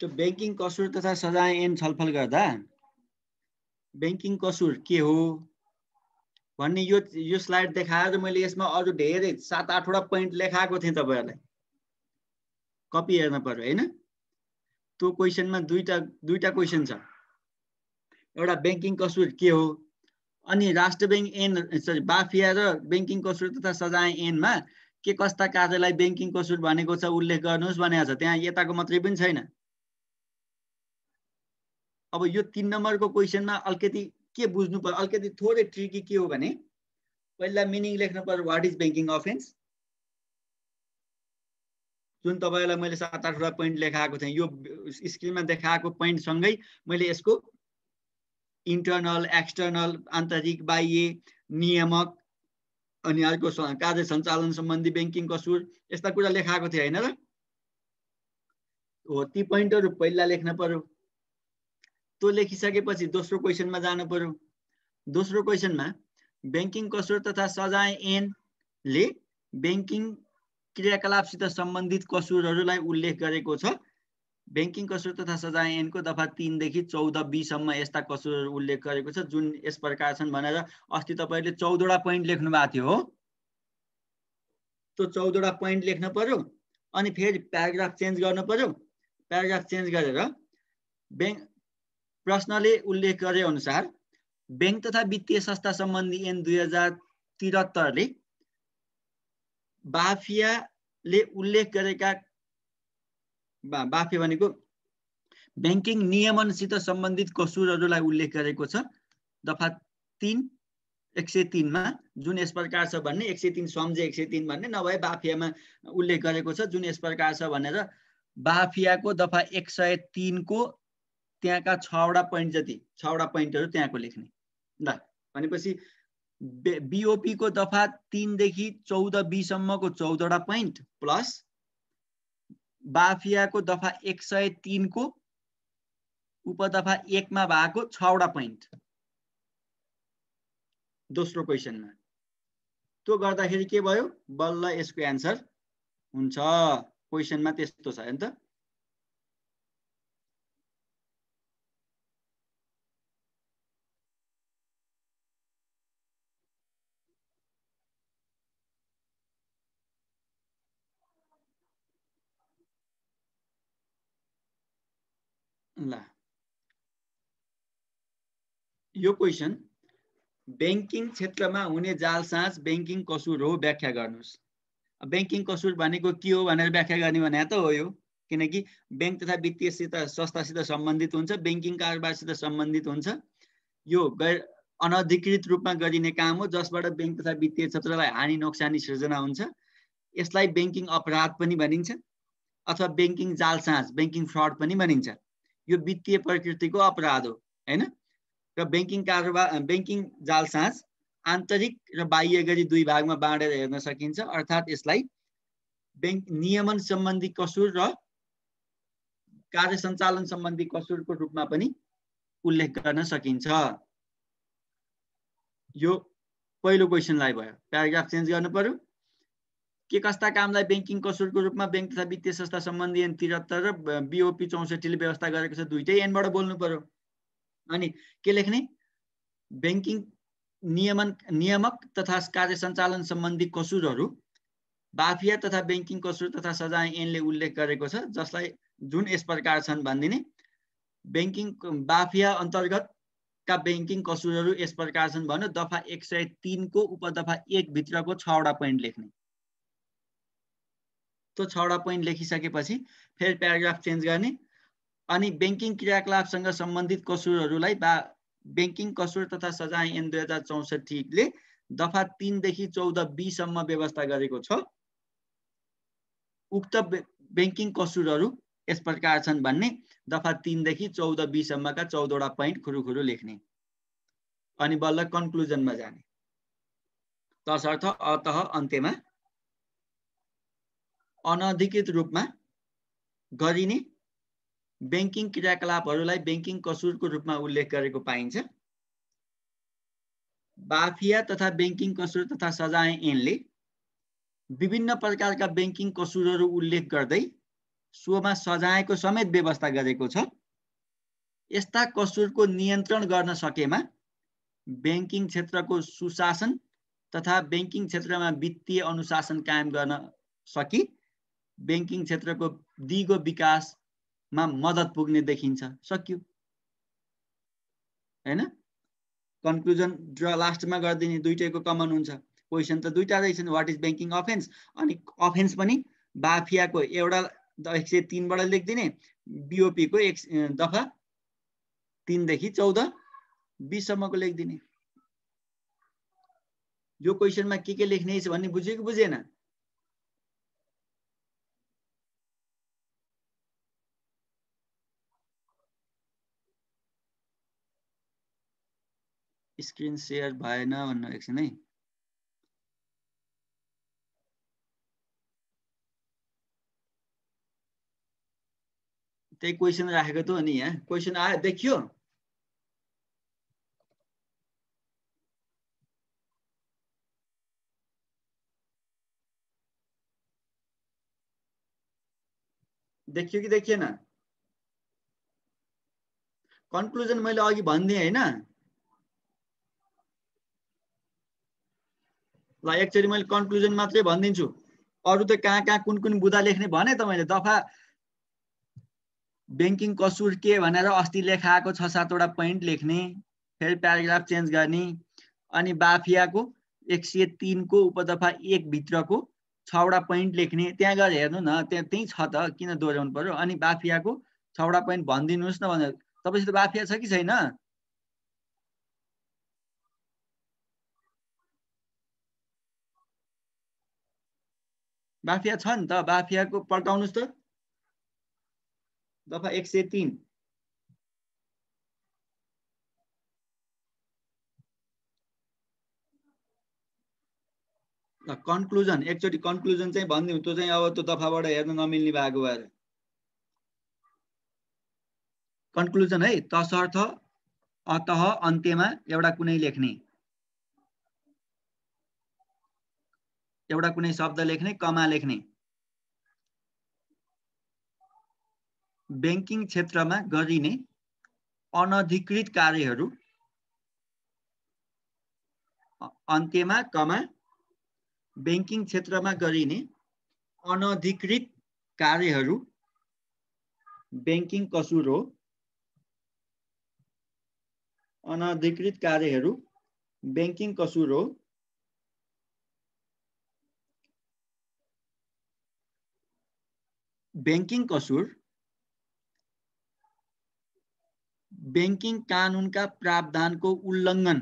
Speaker 1: त्यो ब्याङ्किङ कसुर तथा सजाय एन छलफल गर्दा ब्याङ्किङ कसुर के हो भन्ने यो यो स्लाइड देखाएर मैले यसमा अरू धेरै सात आठवटा पोइन्ट लेखाएको थिएँ तपाईँहरूलाई कपी हेर्न पऱ्यो होइन त्यो क्वेसनमा दुईवटा दुईवटा क्वेसन छ एउटा ब्याङ्किङ कसुर के हो अनि राष्ट्र ब्याङ्क एन सरी बाफिया र ब्याङ्किङ कसुर तथा सजाय एनमा के कस्ता कार्यलाई ब्याङ्किङ कसुर भनेको छ उल्लेख गर्नुहोस् भनेको छ त्यहाँ यताको मात्रै पनि छैन अब यो तिन नम्बरको क्वेसनमा अलिकति के बुझ्नु पर्यो अलिकति थोरै ट्रिकी के हो भने पहिला मिनिङ लेख्नु पर्यो वाट इज ब्याङ्किङ अफेन्स जुन तपाईँलाई मैले सात आठवटा पोइन्ट लेखाएको थिएँ यो स्क्रिनमा देखाएको पोइन्टसँगै मैले यसको इन्टर्नल एक्सटर्नल आन्तरिक बाह्य नियामक अनि अर्को कार्य सञ्चालन सम्बन्धी ब्याङ्किङ कसुर यस्ता कुरा लेखाएको थिएँ होइन र हो ती पोइन्टहरू पहिला लेख्न पर्यो त्यो लेखिसकेपछि दोस्रो क्वेसनमा जानु पर्यो दोस्रो क्वेसनमा ब्याङ्किङ कसुर तथा सजाय एनले ब्याङ्किङ क्रियाकलापसित सम्बन्धित कसुरहरूलाई उल्लेख गरेको छ ब्याङ्किङ कसुर तथा सजाय एनको दफा तिनदेखि चौध बिसम्म यस्ता कसुरहरू उल्लेख गरेको छ जुन यस प्रकार छन् भनेर अस्ति तपाईँले चौधवटा पोइन्ट लेख्नु भएको थियो हो त्यो चौधवटा पोइन्ट लेख्न पर्यो अनि फेरि प्याराग्राफ चेन्ज गर्नु पर्यो प्याराग्राफ चेन्ज गरेर ब्याङ्क प्रश्नले उल्लेख गरे अनुसार ब्याङ्क तथा वित्तीय संस्था सम्बन्धी एन दुई हजार त्रिहत्तरले बाफियाले उल्लेख गरेका बाफिया भनेको ब्याङ्किङ नियमनसित सम्बन्धित कसुरहरूलाई उल्लेख गरेको छ दफा तिन एक सय तिनमा जुन यस प्रकार छ भन्ने एक सय तिन सम्झे एक सय तिन भन्ने नभए बाफियामा उल्लेख गरेको छ जुन यस प्रकार छ भनेर बाफियाको दफा एक सय तिनको त्यहाँका छवटा पोइन्ट जति छवटा पोइन्टहरू त्यहाँको लेख्ने ल भनेपछि बिओपीको दफा तिनदेखि चौध बीसम्मको चौधवटा पोइन्ट प्लस बाफियाको दफा एक सय तिनको उपदफा एकमा भएको छवटा पोइन्ट दोस्रो क्वेसनमा त्यो गर्दाखेरि के भयो बल्ल यसको एन्सर हुन्छ क्वेसनमा त्यस्तो छ होइन त ला यो क्वेसन ब्याङ्किङ क्षेत्रमा हुने साँझ ब्याङ्किङ कसुर हो व्याख्या गर्नुहोस् ब्याङ्किङ कसुर भनेको के हो भनेर व्याख्या गर्ने भने त हो यो किनकि ब्याङ्क तथा वित्तीयसित संस्थासित सम्बन्धित हुन्छ ब्याङ्किङ कारोबारसित सम्बन्धित हुन्छ यो गैर अनधिकृत रूपमा गरिने काम हो जसबाट ब्याङ्क तथा वित्तीय क्षेत्रलाई हानि नोक्सानी सृजना हुन्छ यसलाई ब्याङ्किङ अपराध पनि भनिन्छ अथवा ब्याङ्किङ जालसाज ब्याङ्किङ फ्रड पनि भनिन्छ यो वित्तीय प्रकृतिको अपराध हो होइन र ब्याङ्किङ कारोबार ब्याङ्किङ जालसाज आन्तरिक र बाह्य गरी दुई भागमा बाँडेर हेर्न सकिन्छ अर्थात् यसलाई ब्याङ्क नियमन सम्बन्धी कसुर र कार्य सञ्चालन सम्बन्धी कसुरको रूपमा पनि उल्लेख गर्न सकिन्छ यो पहिलो क्वेसनलाई भयो प्याराग्राफ चेन्ज गर्नु पर्यो के कस्ता कामलाई ब्याङ्किङ कसुरको रूपमा ब्याङ्क तथा वित्तीय संस्था सम्बन्धी एन त्रिहत्तर र बिओपी चौसठीले व्यवस्था गरेको छ दुइटै एनबाट बोल्नु पर्यो अनि के लेख्ने ब्याङ्किङ नियमन नियामक तथा कार्य सञ्चालन सम्बन्धी कसुरहरू बाफिया तथा ब्याङ्किङ कसुर तथा सजाय एनले उल्लेख गरेको छ जसलाई जुन यस प्रकार छन् भनिदिने ब्याङ्किङ बाफिया अन्तर्गतका ब्याङ्किङ कसुरहरू यस प्रकार छन् भन्यो दफा एक सय तिनको उपदफा एकभित्रको छवटा पोइन्ट लेख्ने यस्तो छवटा पोइन्ट लेखिसकेपछि फेरि प्याराग्राफ चेन्ज गर्ने अनि ब्याङ्किङ क्रियाकलापसँग सम्बन्धित कसुरहरूलाई बा ब्याङ्किङ कसुर तथा सजाय एन दुई हजार चौसठीले दफा तिनदेखि चौध बिसम्म व्यवस्था गरेको छ उक्त ब्याङ्किङ कसुरहरू यस प्रकार छन् भन्ने दफा तिनदेखि चौध बिसम्मका चौधवटा पोइन्ट खुरुखुरु लेख्ने अनि बल्ल कन्क्लुजनमा जाने तसर्थ अत अन्त्यमा अनधिकृत रूपमा गरिने ब्याङ्किङ क्रियाकलापहरूलाई ब्याङ्किङ कसुरको रूपमा उल्लेख गरेको पाइन्छ बाफिया तथा ब्याङ्किङ कसुर तथा सजाय ऐनले विभिन्न प्रकारका ब्याङ्किङ कसुरहरू उल्लेख गर्दै सोमा सजायको समेत व्यवस्था गरेको छ यस्ता कसुरको नियन्त्रण गर्न सकेमा ब्याङ्किङ क्षेत्रको सुशासन तथा ब्याङ्किङ क्षेत्रमा वित्तीय अनुशासन कायम गर्न सकि ब्याङ्किङ क्षेत्रको दिगो विकासमा मद्दत पुग्ने देखिन्छ सकियो होइन कन्क्लुजन ड्र लास्टमा गरिदिने दुइटैको कमन हुन्छ क्वेसन त दुइटा रहेछन् वाट इज ब्याङ्किङ अफेन्स अनि अफेन्स पनि बाफियाको एउटा एक सय तिनबाट लेखिदिने बिओपीको एक दफा तिनदेखि चौध बिससम्मको लेखिदिने यो क्वेसनमा के के लेख्ने छ भन्ने बुझ्यो कि बुझेन स्क्रिन सेयर भएन भन्नु एकछिन है त्यही क्वेसन राखेको त नि यहाँ क्वेसन आयो देखियो देखियो कि देखिएन कन्क्लुजन मैले अघि भनिदिएँ होइन ल एकचोटि मैले कन्क्लुजन मात्रै भनिदिन्छु अरू त कहाँ कहाँ कुन कुन बुदा लेख्ने भने त मैले दफा ब्याङ्किङ कसुर के भनेर अस्ति लेखाएको छ सातवटा पोइन्ट लेख्ने फेरि प्याराग्राफ चेन्ज गर्ने अनि बाफियाको एक सय तिनको उपदफा एकभित्रको छवटा पोइन्ट लेख्ने त्यहाँ गएर हेर्नु न त्यहाँ त्यहीँ छ त किन दोहोऱ्याउनु पऱ्यो अनि बाफियाको छवटा पोइन्ट भनिदिनुहोस् न भनेर तपाईँसित बाफिया छ कि छैन बाफिया छ नि त बाफियाको पल्टाउनुहोस् त दफा एक सय तिन कन्क्लुजन एकचोटि कन्क्लुजन चाहिँ भनिदिउँ त्यो चाहिँ अब त्यो दफाबाट हेर्न नमिल्ने भएको भएर कन्क्लुजन है तसर्थ अत अन्त्यमा एउटा कुनै लेख्ने एउटा कुनै शब्द लेख्ने कमा लेख्ने ब्याङ्किङ क्षेत्रमा गरिने अनधिकृत कार्यहरू अन्त्यमा कमा ब्याङ्किङ क्षेत्रमा गरिने अनधिकृत कार्यहरू ब्याङ्किङ कसुर हो अनधिकृत कार्यहरू ब्याङ्किङ कसुर हो बैंकिंग कसुर बैंकिंग कानून का प्रावधान को उल्लंघन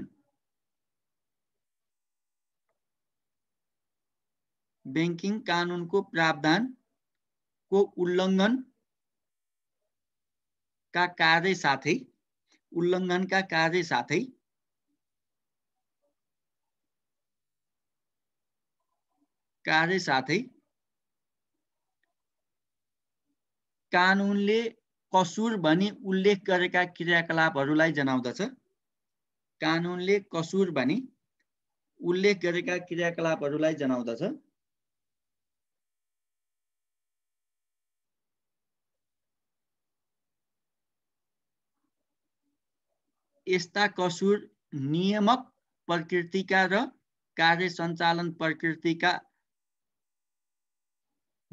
Speaker 1: बैंकिंग कानून को प्रावधान को उल्लंघन का कार्य साथ ही उल्लंघन का कार्य साथ ही कार्य साथ ही कानुनले कसुर भनी उल्लेख गरेका क्रियाकलापहरूलाई जनाउँदछ कानुनले कसुर भनी उल्लेख गरेका क्रियाकलापहरूलाई जनाउँदछ यस्ता कसुर नियमक प्रकृतिका र कार्य सञ्चालन प्रकृतिका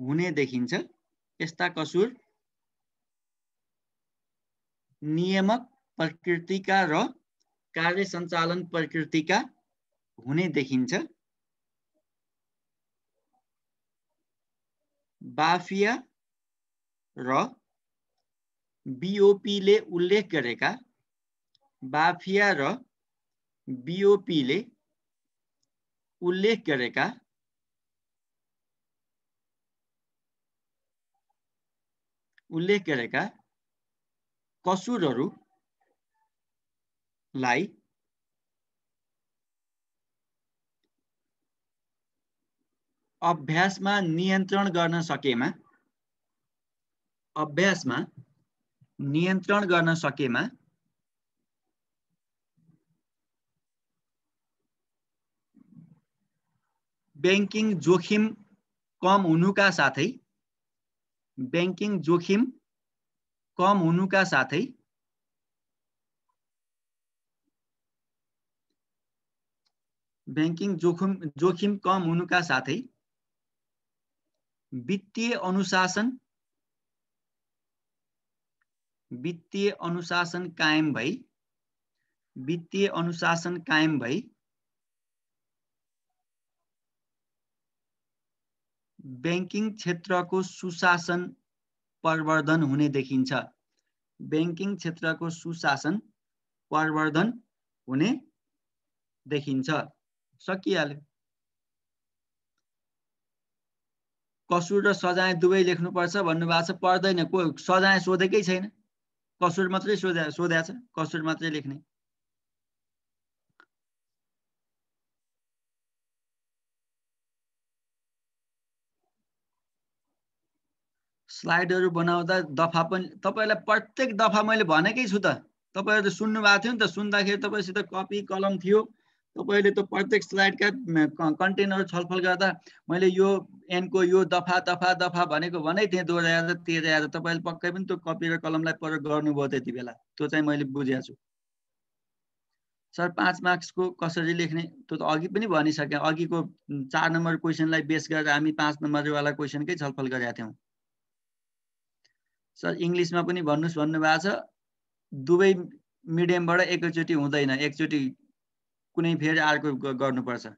Speaker 1: हुने देखिन्छ यस्ता कसुर नियमक प्रकृतिका र कार्य सञ्चालन प्रकृतिका हुने देखिन्छ बाफिया र बिओपीले उल्लेख गरेका बाफिया र बिओपीले उल्लेख गरेका उल्लेख गरेका लाई, अभ्यासमा नियन्त्रण गर्न सकेमा अभ्यासमा नियन्त्रण गर्न सकेमा ब्याङ्किङ जोखिम कम हुनुका साथै ब्याङ्किङ जोखिम कम हुनुका साथै ब्याङ्किङ जोखिम जोखिम कम हुनुका साथै वित्तीय अनुशासन वित्तीय अनुशासन कायम भई वित्तीय अनुशासन कायम भई ब्याङ्किङ क्षेत्रको सुशासन प्रवर्धन हुने देखिन्छ ब्याङ्किङ क्षेत्रको सुशासन प्रवर्धन हुने देखिन्छ सकिहाल्यो कसुर र सजाय दुवै लेख्नुपर्छ भन्नुभएको छ पर्दैन को सजाय सोधेकै छैन कसुर मात्रै सोध्या सोध्या छ कसुर मात्रै लेख्ने स्लाइडहरू बनाउँदा दफा पनि तपाईँहरूलाई प्रत्येक दफा मैले भनेकै छु त तपाईँहरू त सुन्नु भएको थियो नि त सुन्दाखेरि तपाईँसित कपी कलम थियो तपाईँले त्यो प्रत्येक स्लाइडका कन्टेन्टहरू छलफल गर्दा मैले यो एनको यो दफा दफा दफा भनेको भनै थिएँ दोहोऱ्याएर तेह्र तपाईँले पक्कै पनि त्यो कपी र कलमलाई प्रयोग गर्नुभयो त्यति बेला त्यो चाहिँ मैले बुझेको छु सर पाँच मार्क्सको कसरी लेख्ने त्यो त अघि पनि भनिसकेँ अघिको चार नम्बर क्वेसनलाई बेस गरेर हामी पाँच नम्बरवाला क्वेसनकै छलफल गरेका थियौँ सर इङ्ग्लिसमा पनि भन्नुहोस् भन्नुभएको छ दुवै मिडियमबाट एकैचोटि हुँदैन एकचोटि कुनै फेरि अर्को गर्नुपर्छ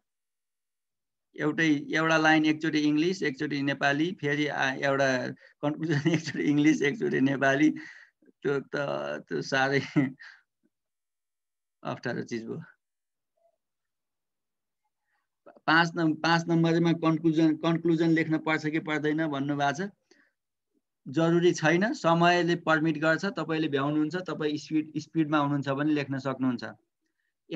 Speaker 1: एउटै एउटा लाइन एकचोटि इङ्ग्लिस एकचोटि नेपाली फेरि एउटा कन्क्लुजन एकचोटि इङ्ग्लिस एकचोटि नेपाली त्यो त त्यो साह्रै अप्ठ्यारो चिज भयो पाँच नम् पाँच नम्बरमा कन्क्लुजन कन्क्लुजन लेख्न पर्छ कि पर्दैन भन्नुभएको छ जरुरी छैन समयले पर्मिट गर्छ तपाईँले भ्याउनुहुन्छ तपाईँ स्पिड स्पिडमा हुनुहुन्छ भने लेख्न सक्नुहुन्छ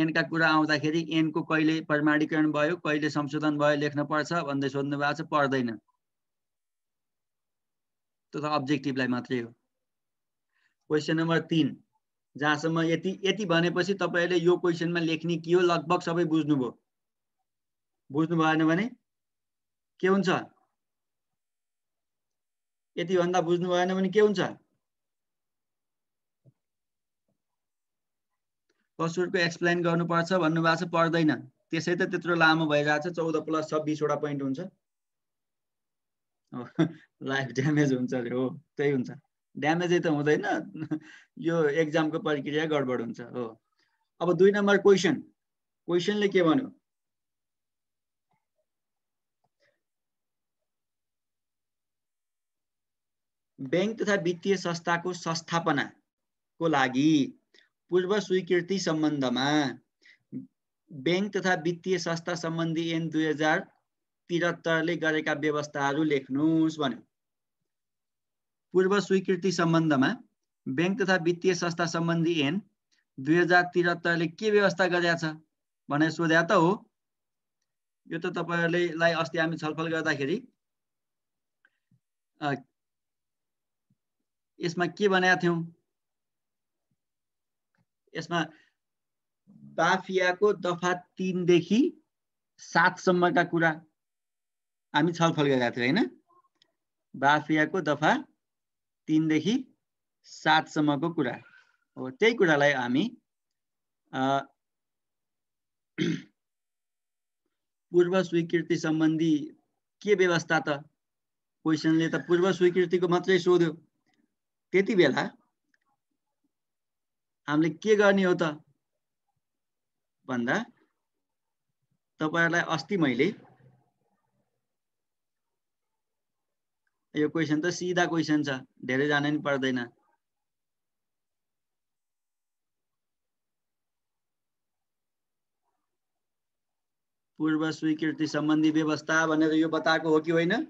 Speaker 1: एनका कुरा आउँदाखेरि एनको कहिले प्रमाणीकरण भयो कहिले संशोधन भयो लेख्न पर्छ भन्दै सोध्नु भएको छ पर्दैन त्यो त अब्जेक्टिभलाई मात्रै हो क्वेसन नम्बर तिन जहाँसम्म यति यति भनेपछि तपाईँले यो क्वेसनमा लेख्ने के हो लगभग सबै बुझ्नुभयो बुझ्नु भएन भने के हुन्छ यति भन्दा बुझ्नु भएन भने के हुन्छ कसुरको एक्सप्लेन गर्नुपर्छ भन्नुभएको छ पर्दैन त्यसै त त्यत्रो लामो भइरहेछ चौध प्लस छ बिसवटा पोइन्ट हुन्छ लाइफ ड्यामेज हुन्छ अरे हो त्यही हुन्छ ड्यामेजै त हुँदैन यो एक्जामको प्रक्रिया गडबड हुन्छ हो अब दुई नम्बर क्वेसन क्वेसनले के भन्यो ब्याङ्क तथा वित्तीय संस्थाको संस्थापनाको लागि पूर्व स्वीकृति सम्बन्धमा ब्याङ्क तथा वित्तीय संस्था सम्बन्धी एन दुई हजार त्रिहत्तरले गरेका व्यवस्थाहरू लेख्नुहोस् भन्यो पूर्व स्वीकृति सम्बन्धमा ब्याङ्क तथा वित्तीय संस्था सम्बन्धी एन दुई हजार त्रिहत्तरले के व्यवस्था गरेका छ भनेर सोध्या त हो यो त तपाईँहरूले अस्ति हामी छलफल गर्दाखेरि यसमा के बनाएको थियौँ यसमा बाफियाको दफा तिनदेखि सातसम्मका कुरा हामी छलफल गरेका थियौँ होइन बाफियाको दफा तिनदेखि सातसम्मको कुरा हो त्यही कुरालाई हामी पूर्व स्वीकृति सम्बन्धी के व्यवस्था त क्वेसनले त पूर्व स्वीकृतिको मात्रै सोध्यो त्यति बेला हामीले के गर्ने हो त भन्दा तपाईँहरूलाई अस्ति मैले यो क्वेसन त सिधा क्वेसन छ धेरै जान नि पर्दैन पूर्व स्वीकृति सम्बन्धी व्यवस्था भनेर यो बताएको हो कि होइन हो नि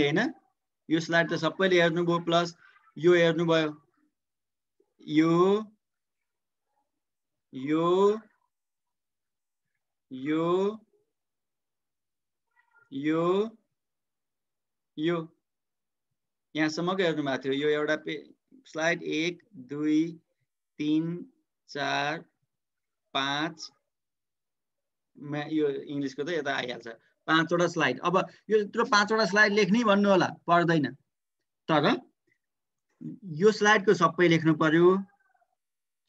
Speaker 1: होइन यो स्लाइड त सबैले हेर्नुभयो प्लस यो हेर्नुभयो यो यो यो यो यो यहाँसम्मको हेर्नु भएको थियो यो एउटा पे स्लाइड एक दुई तिन चार पाँच म्या यो इङ्ग्लिसको त यता आइहाल्छ पाँचवटा स्लाइड अब यो यत्रो पाँचवटा स्लाइड लेख्ने भन्नु होला पर्दैन तर यो स्लाइडको सबै लेख्नु पर्यो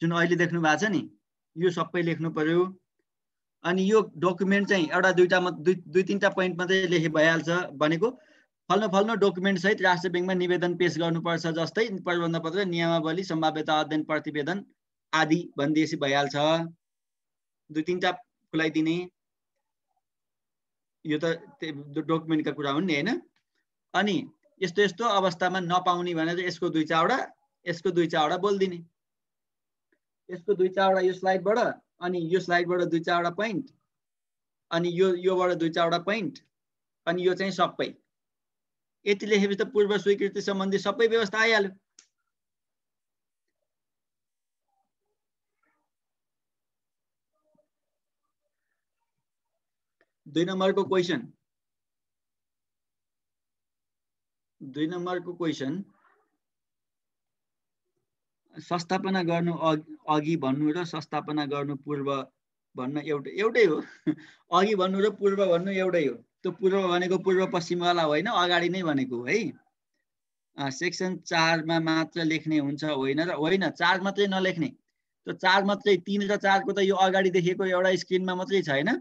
Speaker 1: जुन अहिले देख्नु भएको छ नि यो सबै लेख्नु पर्यो अनि यो डकुमेन्ट चाहिँ एउटा दुईवटा दुई दुई तिनवटा पोइन्ट मात्रै लेखे भइहाल्छ भनेको फल्नु फल्नु सहित राष्ट्र ब्याङ्कमा निवेदन पेस गर्नुपर्छ जस्तै प्रबन्ध पत्र नियमावली सम्भाव्यता अध्ययन प्रतिवेदन आदि भनिदिएपछि भइहाल्छ दुई तिनवटा खुलाइदिने यो त डकुमेन्टका कुरा हुन् नि होइन अनि यस्तो यस्तो अवस्थामा नपाउने भनेर यसको दुई चारवटा यसको दुई चारवटा बोलिदिने यसको दुई चारवटा यो स्लाइडबाट अनि यो स्लाइडबाट दुई चारवटा पोइन्ट अनि यो योबाट दुई चारवटा पोइन्ट अनि यो चाहिँ सबै यति लेखेपछि त पूर्व स्वीकृति सम्बन्धी सबै व्यवस्था आइहाल्यो दुई नम्बरको क्वेसन दुई नम्बरको क्वेसन संस्थापना गर्नु अघि भन्नु र संस्थापना गर्नु पूर्व भन्न एउटै एउटै हो अघि भन्नु र पूर्व भन्नु एउटै हो त्यो पूर्व भनेको पूर्व पश्चिमवाला होइन अगाडि नै भनेको है सेक्सन चारमा मात्र लेख्ने हुन्छ होइन र होइन चार मात्रै नलेख्ने त्यो चार मात्रै तिन र चारको त यो अगाडि देखेको एउटा स्क्रिनमा मात्रै छ होइन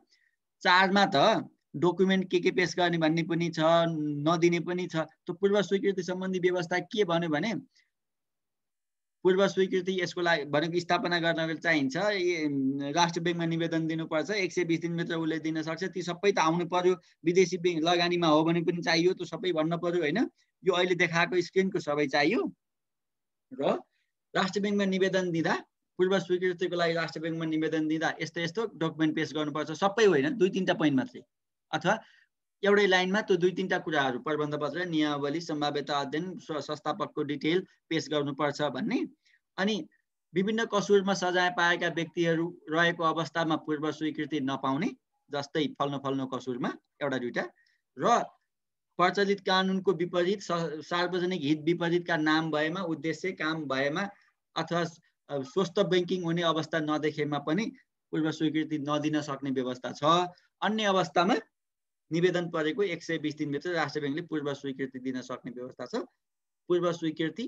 Speaker 1: चार्जमा त डकुमेन्ट के के पेस गर्ने भन्ने पनि छ नदिने पनि छ त्यो पूर्व स्वीकृति सम्बन्धी व्यवस्था के भन्यो भने पूर्व स्वीकृति यसको लागि भनेको स्थापना गर्न चाहिन्छ राष्ट्र ब्याङ्कमा निवेदन दिनुपर्छ एक सय बिस दिनभित्र उसले दिन सक्छ ती सबै त आउनु पर्यो विदेशी ब्याङ्क लगानीमा हो भने पनि चाहियो त्यो सबै भन्न पर्यो होइन यो अहिले देखाएको स्क्रिनको सबै चाहियो र राष्ट्र ब्याङ्कमा निवेदन दिँदा पूर्व स्वीकृतिको लागि राष्ट्र ब्याङ्कमा निवेदन दिँदा यस्तो यस्तो डकुमेन्ट पेस गर्नुपर्छ सबै होइन दुई तिनवटा पोइन्ट मात्रै अथवा एउटै लाइनमा त्यो दुई तिनवटा कुराहरू पत्र नियावली सम्भाव्यता अध्ययन संस्थापकको डिटेल पेस गर्नुपर्छ भन्ने अनि विभिन्न कसुरमा सजाय पाएका व्यक्तिहरू रहेको अवस्थामा पूर्व स्वीकृति नपाउने जस्तै फल्नु फल्नु कसुरमा एउटा दुइटा र प्रचलित कानुनको विपरीत सार्वजनिक हित विपरीतका नाम भएमा उद्देश्य काम भएमा अथवा अब स्वस्थ ब्याङ्किङ हुने अवस्था नदेखेमा पनि पूर्व स्वीकृति नदिन सक्ने व्यवस्था छ अन्य अवस्थामा निवेदन परेको एक सय बिस दिनभित्र राष्ट्र ब्याङ्कले पूर्व स्वीकृति दिन सक्ने व्यवस्था छ पूर्व स्वीकृति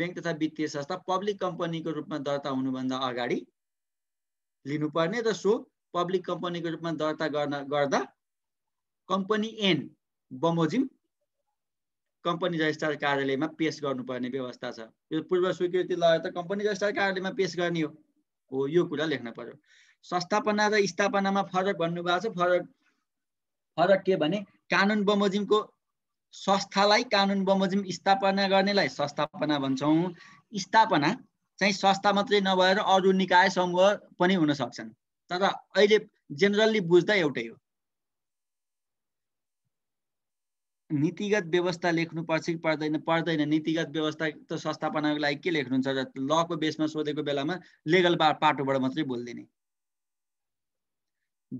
Speaker 1: ब्याङ्क तथा वित्तीय संस्था पब्लिक कम्पनीको रूपमा दर्ता हुनुभन्दा अगाडि लिनुपर्ने र सो पब्लिक कम्पनीको रूपमा दर्ता गर्न गर्दा कम्पनी एन बमोजिम कम्पनी रजिस्ट्रार कार्यालयमा पेस गर्नुपर्ने व्यवस्था छ यो पूर्व स्वीकृति लगाएर त कम्पनी रजिस्ट्रार कार्यालयमा पेस गर्ने हो हो यो कुरा लेख्न पर्यो संस्थापना र स्थापनामा फरक भन्नुभएको छ फरक फरक के भने कानुन बमोजिमको संस्थालाई कानुन बमोजिम स्थापना गर्नेलाई संस्थापना भन्छौँ स्थापना चाहिँ संस्था मात्रै नभएर अरू निकाय समूह पनि हुन सक्छन् तर अहिले जेनरल्ली बुझ्दा एउटै हो नीतिगत व्यवस्था लेख्नुपर्छ कि पर्दैन पर्दैन नीतिगत व्यवस्था त संस्थापनाको लागि के लेख्नुहुन्छ र लको बेसमा सोधेको बेलामा लेगल पा पाटोबाट मात्रै बोलिदिने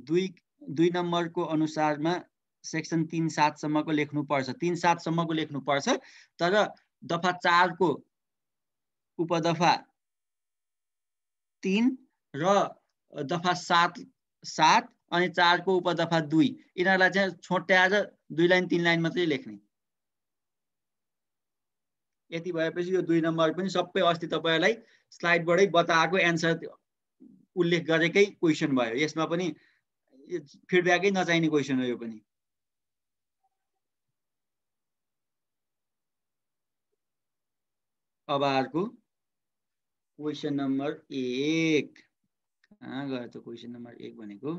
Speaker 1: दुई दुई नम्बरको अनुसारमा सेक्सन तिन सातसम्मको लेख्नुपर्छ तिन सातसम्मको लेख्नुपर्छ तर दफा चारको उपदफा तिन र दफा सात सात अनि चारको उपदफा दुई यिनीहरूलाई चाहिँ छोट्याएर दुई लाइन तिन लाइन मात्रै लेख्ने यति भएपछि यो दुई नम्बर पनि सबै अस्ति तपाईँहरूलाई स्लाइडबाटै बताएको एन्सर उल्लेख गरेकै क्वेसन भयो यसमा पनि फिडब्याकै नचाहिने क्वेसन हो यो पनि अब अर्को क्वेसन नम्बर एक कहाँ गयो त क्वेसन नम्बर एक भनेको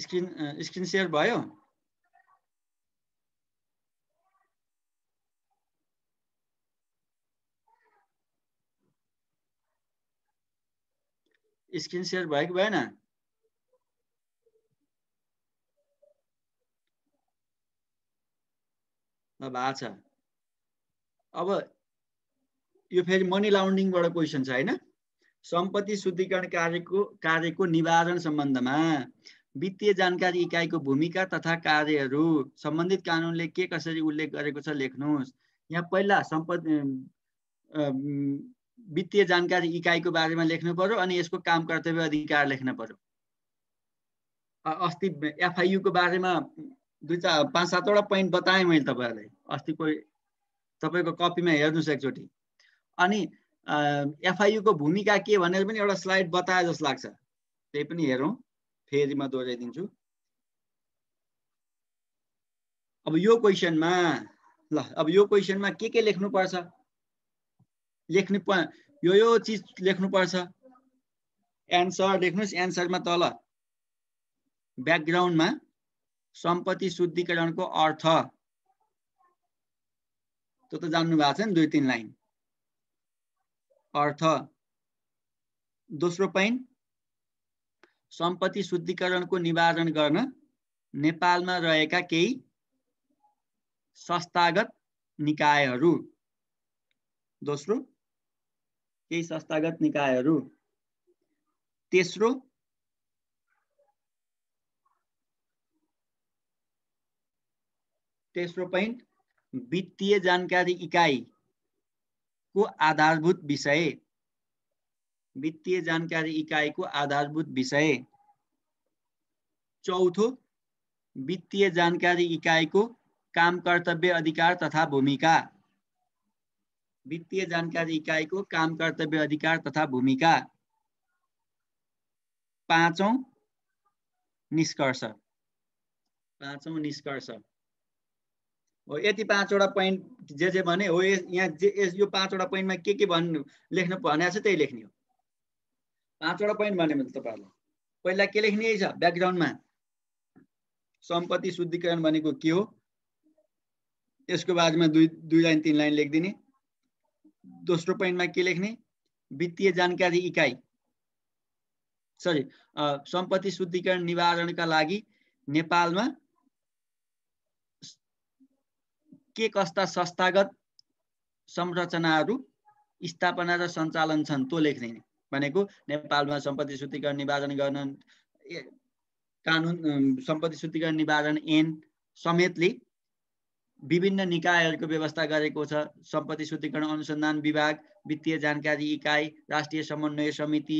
Speaker 1: स्क्रिन स्क्रिन सेयर भयो स्क्रिन सेयर भयो कि भएन ल भएको छ अब यो फेरि मनी लाउन्डिङबाट क्वेसन छ होइन सम्पत्ति शुद्धिकरण कार्यको कार्यको निवारण सम्बन्धमा वित्तीय जानकारी इकाइको भूमिका तथा कार्यहरू सम्बन्धित कानुनले के कसरी उल्लेख गरेको छ लेख्नुहोस् यहाँ पहिला सम्पत्ति वित्तीय जानकारी इकाइको बारेमा लेख्नु पर्यो अनि यसको काम कर्तव्य अधिकार लेख्न पर्यो अस्ति एफआइयुको बारेमा दुई चार पाँच सातवटा पोइन्ट बताएँ मैले तपाईँहरूलाई अस्तिको तपाईँको कपीमा हेर्नुहोस् एकचोटि अनि एफआइयुको भूमिका के भनेर पनि एउटा स्लाइड बताए जस्तो लाग्छ त्यही पनि हेरौँ फेरि म दोहोऱ्याइदिन्छु अब यो क्वेसनमा ल अब यो क्वेसनमा के के लेख्नुपर्छ लेख्नु प यो यो चिज लेख्नुपर्छ एन्सर लेख्नुहोस् एन्सरमा तल ब्याकग्राउन्डमा सम्पत्ति शुद्धिकरणको अर्थ त्यो त जान्नु भएको छ नि दुई तिन लाइन अर्थ दोस्रो पाइन सम्पत्ति शुद्धिकरणको निवारण गर्न नेपालमा रहेका केही संस्थागत निकायहरू दोस्रो केही संस्थागत निकायहरू तेस्रो तेस्रो पोइन्ट वित्तीय जानकारी इकाइको आधारभूत विषय वित्तीय जानकारी इकाइको आधारभूत विषय चौथो वित्तीय जानकारी इकाइको काम कर्तव्य अधिकार तथा भूमिका वित्तीय जानकारी इकाइको काम कर्तव्य अधिकार तथा भूमिका पाँचौँ निष्कर्ष पाँचौँ निष्कर्ष हो यति पाँचवटा पोइन्ट जे जे भने हो यहाँ जे यो पाँचवटा पोइन्टमा के के भन्नु लेख्नु भनेको छ त्यही लेख्ने हो पाँचवटा पोइन्ट भने मैले तपाईँहरूलाई पहिला के लेख्ने छ ब्याकग्राउन्डमा सम्पत्ति शुद्धिकरण भनेको के हो त्यसको बादमा दुई दुई लाइन तिन लाइन लेखिदिने दोस्रो पोइन्टमा के लेख्ने वित्तीय जानकारी इकाइ सरी सम्पत्ति शुद्धिकरण निवारणका लागि नेपालमा के कस्ता संस्थागत संरचनाहरू स्थापना र सञ्चालन छन् त्यो लेख्ने भनेको नेपालमा सम्पत्ति शुद्धिकरण निवारण गर्न कानुन सम्पत्ति शुद्धिकरण निवारण एन समेतले विभिन्न निकायहरूको व्यवस्था गरेको छ सम्पत्ति शुद्धिकरण अनुसन्धान विभाग वित्तीय जानकारी इकाइ राष्ट्रिय समन्वय समिति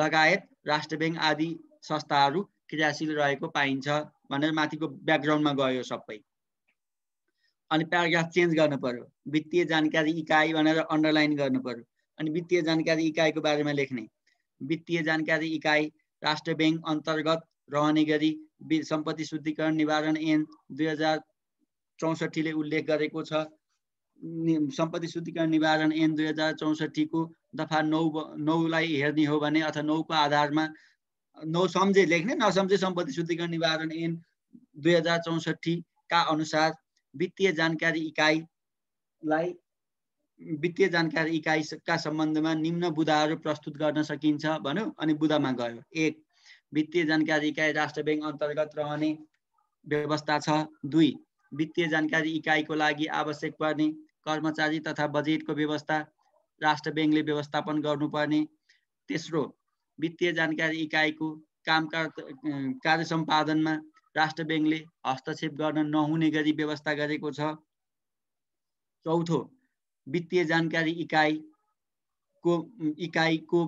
Speaker 1: लगायत राष्ट्र ब्याङ्क आदि संस्थाहरू क्रियाशील रहेको पाइन्छ भनेर माथिको ब्याकग्राउन्डमा गयो सबै अनि प्याराग्राफ चेन्ज गर्नु पर्यो वित्तीय जानकारी इकाइ भनेर अन्डरलाइन गर्नु पर्यो अनि वित्तीय जानकारी इकाइको बारेमा लेख्ने वित्तीय जानकारी इकाइ राष्ट्र ब्याङ्क अन्तर्गत रहने गरी सम्पत्ति शुद्धिकरण निवारण ऐन दुई हजार चौसठीले उल्लेख गरेको छ सम्पत्ति शुद्धिकरण निवारण ऐन दुई हजार चौसठीको दफा नौ नौलाई हेर्ने हो भने अथवा नौको आधारमा नौ सम्झे लेख्ने नसम्झे सम्पत्ति शुद्धिकरण निवारण ऐन दुई हजार चौसठीका अनुसार वित्तीय जानकारी इकाइलाई वित्तीय जानकारी इकाइका सम्बन्धमा निम्न बुदाहरू प्रस्तुत गर्न सकिन्छ भन्यो अनि बुदामा गयो एक वित्तीय जानकारी इकाइ राष्ट्र ब्याङ्क अन्तर्गत रहने व्यवस्था छ दुई वित्तीय जानकारी इकाइको लागि आवश्यक पर्ने कर्मचारी तथा बजेटको व्यवस्था राष्ट्र ब्याङ्कले व्यवस्थापन गर्नुपर्ने तेस्रो वित्तीय जानकारी इकाइको काम कार्य सम्पादनमा राष्ट्र ब्याङ्कले हस्तक्षेप गर्न नहुने गरी व्यवस्था गरेको छ चौथो वित्तीय जानकारी इकाइको इकाइको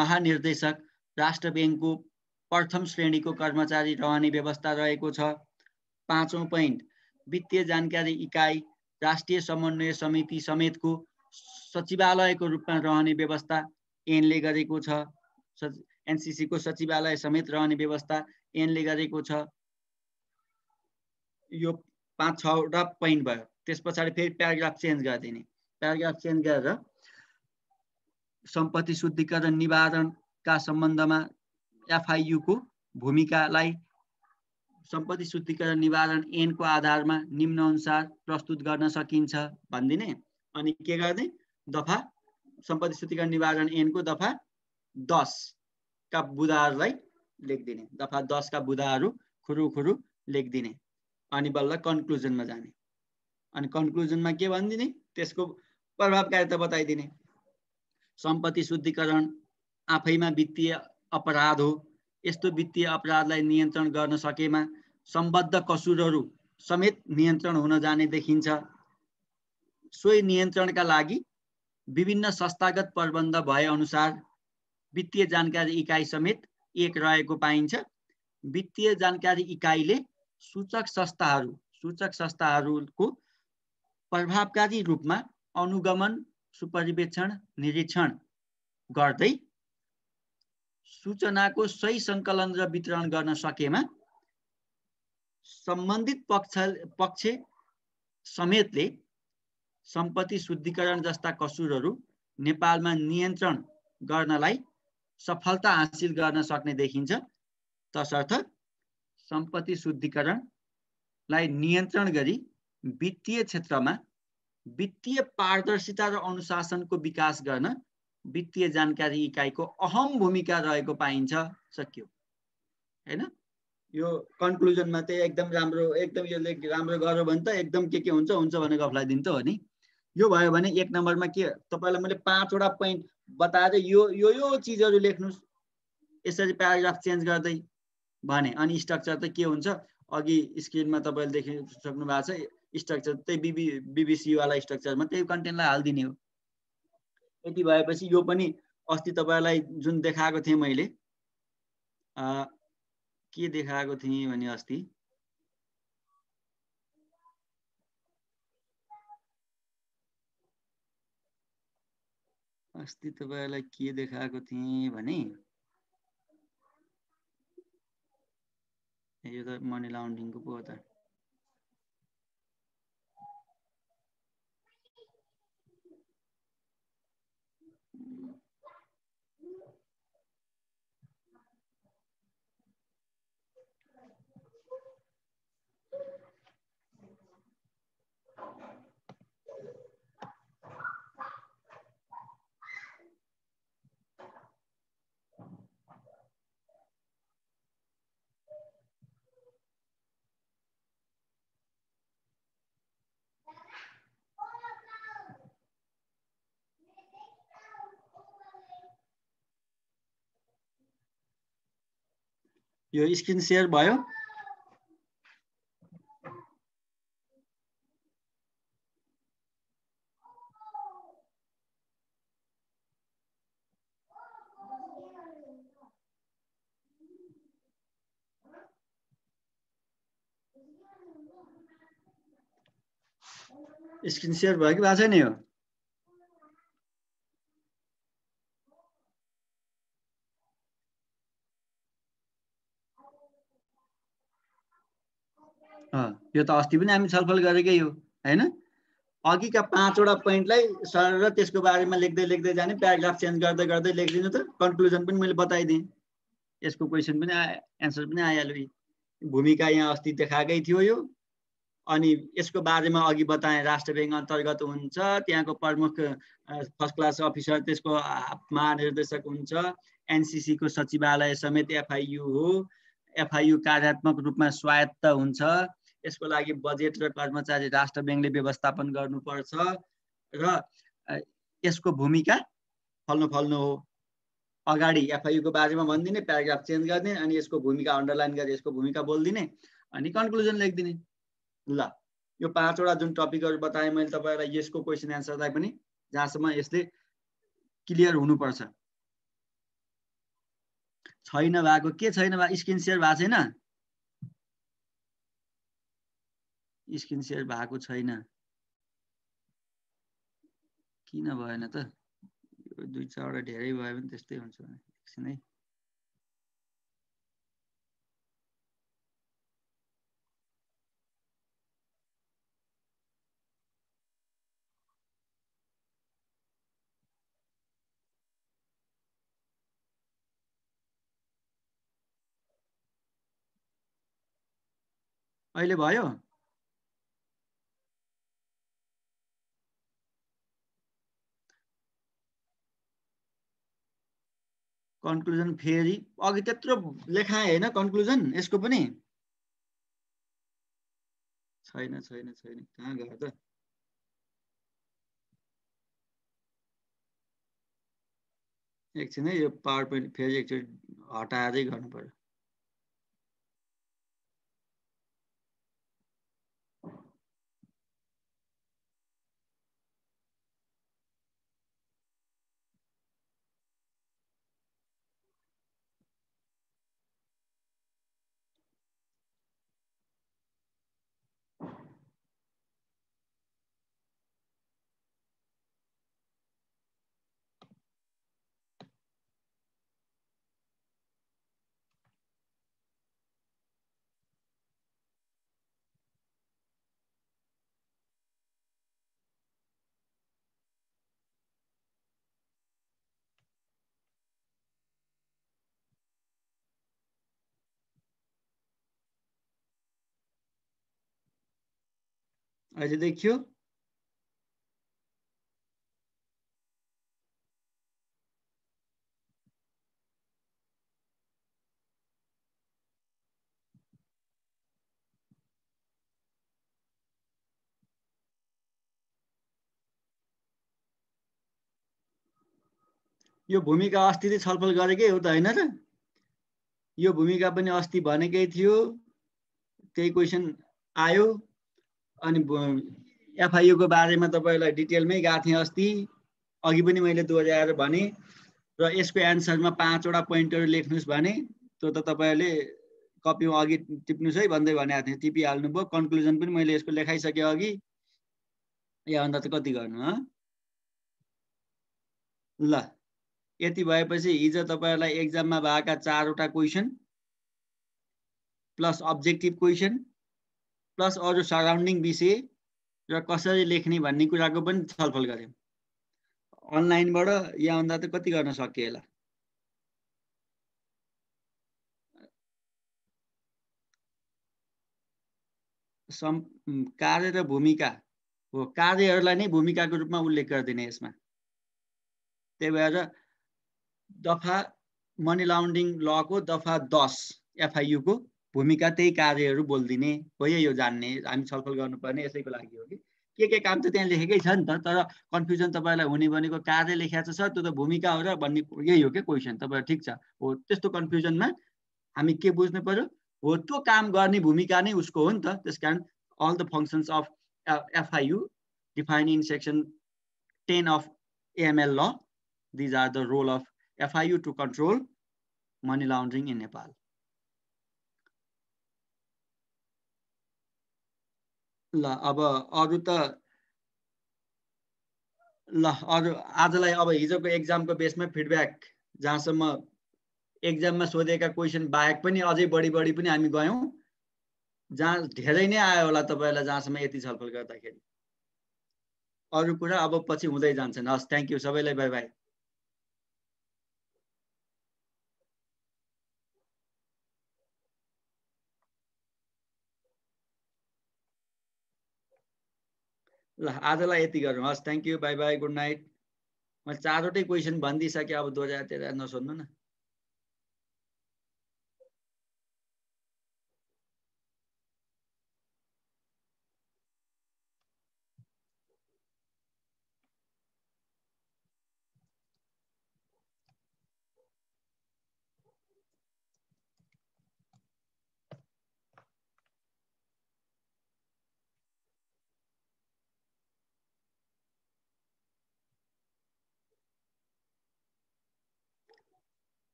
Speaker 1: महानिर्देशक राष्ट्र ब्याङ्कको प्रथम श्रेणीको कर्मचारी रहने व्यवस्था रहेको छ पाँचौँ पोइन्ट वित्तीय जानकारी इकाइ राष्ट्रिय समन्वय समिति समेतको सचिवालयको रूपमा रहने व्यवस्था एनले गरेको छ एनसिसीको सचिवालय समेत रहने व्यवस्था एनले गरेको छ यो पाँच छवटा पोइन्ट भयो त्यस पछाडि फेरि प्याराग्राफ चेन्ज गरिदिने प्याराग्राफ चेन्ज गरेर सम्पत्ति शुद्धिकरण निवारणका सम्बन्धमा एफआइयुको भूमिकालाई सम्पत्ति शुद्धिकरण निवारण एनको आधारमा निम्नअनुसार प्रस्तुत गर्न सकिन्छ भनिदिने अनि के गर्ने दफा सम्पत्ति शुद्धिकरण निवारण एनको दफा दसका बुधाहरूलाई लेखिदिने दफा दसका बुधाहरू खुरु खुरु लेखिदिने अनि बल्ल कन्क्लुजनमा जाने अनि कन्क्लुजनमा के भनिदिने त्यसको प्रभावकारिता बताइदिने सम्पत्ति शुद्धिकरण आफैमा वित्तीय अपराध हो यस्तो वित्तीय अपराधलाई नियन्त्रण गर्न सकेमा सम्बद्ध कसुरहरू समेत नियन्त्रण हुन जाने देखिन्छ सोही नियन्त्रणका लागि विभिन्न संस्थागत प्रबन्ध भए अनुसार वित्तीय जानकारी इकाइ समेत एक रहेको पाइन्छ वित्तीय जानकारी इकाइले सूचक संस्थाहरू सूचक संस्थाहरूको प्रभावकारी रूपमा अनुगमन सुपरिवेक्षण निरीक्षण गर्दै सूचनाको सही सङ्कलन र वितरण गर्न सकेमा सम्बन्धित पक्ष पक्ष समेतले सम्पत्ति शुद्धिकरण जस्ता कसुरहरू नेपालमा नियन्त्रण गर्नलाई सफलता हासिल गर्न सक्ने देखिन्छ तसर्थ सम्पत्ति शुद्धिकरणलाई नियन्त्रण गरी वित्तीय क्षेत्रमा वित्तीय पारदर्शिता र अनुशासनको विकास गर्न वित्तीय जानकारी इकाइको अहम भूमिका रहेको पाइन्छ सकियो होइन यो कन्क्लुजनमा चाहिँ एकदम राम्रो एकदम यसले राम्रो गर्यो भने त एकदम के के हुन्छ हुन्छ भनेर गफलाई दिन्थ्यो हो नि यो भयो भने एक नम्बरमा के तपाईँलाई मैले पाँचवटा पोइन्ट बताएर यो यो यो चिजहरू लेख्नुहोस् यसरी प्याराग्राफ चेन्ज गर्दै भने अनि स्ट्रक्चर त के हुन्छ अघि स्क्रिनमा तपाईँले देखि सक्नु भएको छ स्ट्रक्चर त्यही बिबी बिबिसीवाला स्ट्रक्चरमा त्यही कन्टेन्टलाई हालिदिने हो यति भएपछि यो पनि अस्ति तपाईँलाई जुन देखाएको थिएँ मैले के देखाएको थिएँ भने अस्ति अस्ति तपाईँलाई के देखाएको थिएँ भने यो त मनी लाउन्डिङको पो हो त Jo iskin ser bajo. Iskin ser bajo bahasa nih yo. यो त अस्ति पनि हामी छलफल गरेकै हो होइन अघिका पाँचवटा पोइन्टलाई सर र त्यसको बारेमा लेख्दै लेख्दै जाने प्याराग्राफ चेन्ज गर्दै गर्दै लेखिदिनु त कन्क्लुजन पनि मैले बताइदिएँ यसको क्वेसन पनि एन्सर पनि आइहाल्यो भूमिका यहाँ अस्ति देखाएकै थियो यो अनि यसको बारेमा अघि बताएँ राष्ट्र ब्याङ्क अन्तर्गत हुन्छ त्यहाँको प्रमुख फर्स्ट क्लास अफिसर त्यसको महानिर्देशक हुन्छ एनसिसीको सचिवालय समेत एफआइयु हो एफआइयु कार्यात्मक रूपमा स्वायत्त हुन्छ यसको लागि बजेट र कर्मचारी राष्ट्र ब्याङ्कले व्यवस्थापन गर्नुपर्छ र यसको भूमिका फल्नु फल्नु हो अगाडि एफआइयुको बारेमा भनिदिने प्याराग्राफ चेन्ज गरिदिने अनि यसको भूमिका अन्डरलाइन गरेर यसको भूमिका बोलिदिने अनि कन्क्लुजन लेखिदिने ल यो पाँचवटा जुन टपिकहरू बताएँ मैले तपाईँलाई यसको क्वेसन एन्सरलाई पनि जहाँसम्म यसले क्लियर हुनुपर्छ छैन भएको के छैन भएको स्क्रिन सेयर भएको छैन स्क्रिन सेयर भएको छैन किन भएन त यो दुई चारवटा धेरै भयो भने त्यस्तै हुन्छ एकछिन है अहिले भयो कन्क्लुजन फेरि अघि त्यत्रो लेखाएँ होइन कन्क्लुजन यसको पनि छैन छैन छैन कहाँ गयो त एकछिन है यो पावर पोइन्ट फेरि एकचोटि हटाएरै गर्नु पर्यो अहिले देखियो यो भूमिका अस्ति चाहिँ छलफल गरेकै हो त होइन र यो भूमिका पनि अस्ति भनेकै थियो त्यही क्वेसन आयो अनि एफआइयुको बारेमा तपाईँलाई डिटेलमै गएको थिएँ अस्ति अघि पनि मैले दोहोऱ्याएर भने र यसको एन्सरमा पाँचवटा पोइन्टहरू लेख्नुहोस् भने त्यो त तपाईँहरूले कपीमा अघि टिप्नुहोस् है भन्दै भनेको थिएँ टिपिहाल्नु भयो कन्क्लुजन पनि मैले यसको लेखाइसकेँ अघि अन्त त कति गर्नु ल यति भएपछि हिजो तपाईँहरूलाई एक्जाममा भएका चारवटा question plus objective question plus अरू सराउन्डिङ विषय र कसरी लेख्ने भन्ने कुराको पनि छलफल गऱ्यौँ अनलाइनबाट यहाँ आउँदा त कति गर्न सकियो होला सम् कार्य र भूमिका हो कार्यहरूलाई नै भूमिकाको रूपमा उल्लेख गरिदिने यसमा त्यही भएर दफा मनी लाउन्डिङ लको दफा दस एफआइयुको भूमिका त्यही कार्यहरू बोलिदिने हो यो जान्ने हामी छलफल गर्नुपर्ने यसैको लागि हो कि के के काम त त्यहाँ लेखेकै छ नि त तर कन्फ्युजन तपाईँलाई हुने भनेको कार्य त छ सर त्यो त भूमिका हो र भन्ने यही हो क्या क्वेसन तपाईँ ठिक छ हो त्यस्तो कन्फ्युजनमा हामी के बुझ्नु पऱ्यो हो त्यो काम गर्ने भूमिका नै उसको हो नि त त्यस कारण all the functions of FIU define in section ten of AML law these are the role of FIU to control money laundering in Nepal ल अब अरू त ल अरू आजलाई अब हिजोको एक्जामको बेसमा फिडब्याक जहाँसम्म एक्जाममा सोधेका क्वेसन बाहेक पनि अझै बढी बढी पनि हामी गयौँ जहाँ धेरै नै आयो होला तपाईँहरूलाई जहाँसम्म यति छलफल गर्दाखेरि अरू कुरा अब पछि हुँदै जान्छन् हस् थ्याङ्क यू सबैलाई बाई बाई ल आजलाई यति गरौँ हस् thank you bye bye good night मैले चारवटै क्वेसन भनिदिइसकेँ अब दुई हजार तेह्र नसोध्नु न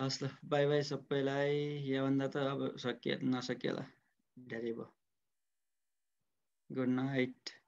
Speaker 1: हस् ल बाई बाई सबैलाई योभन्दा त अब सकिए नसकिएला धेरै भयो गुड नाइट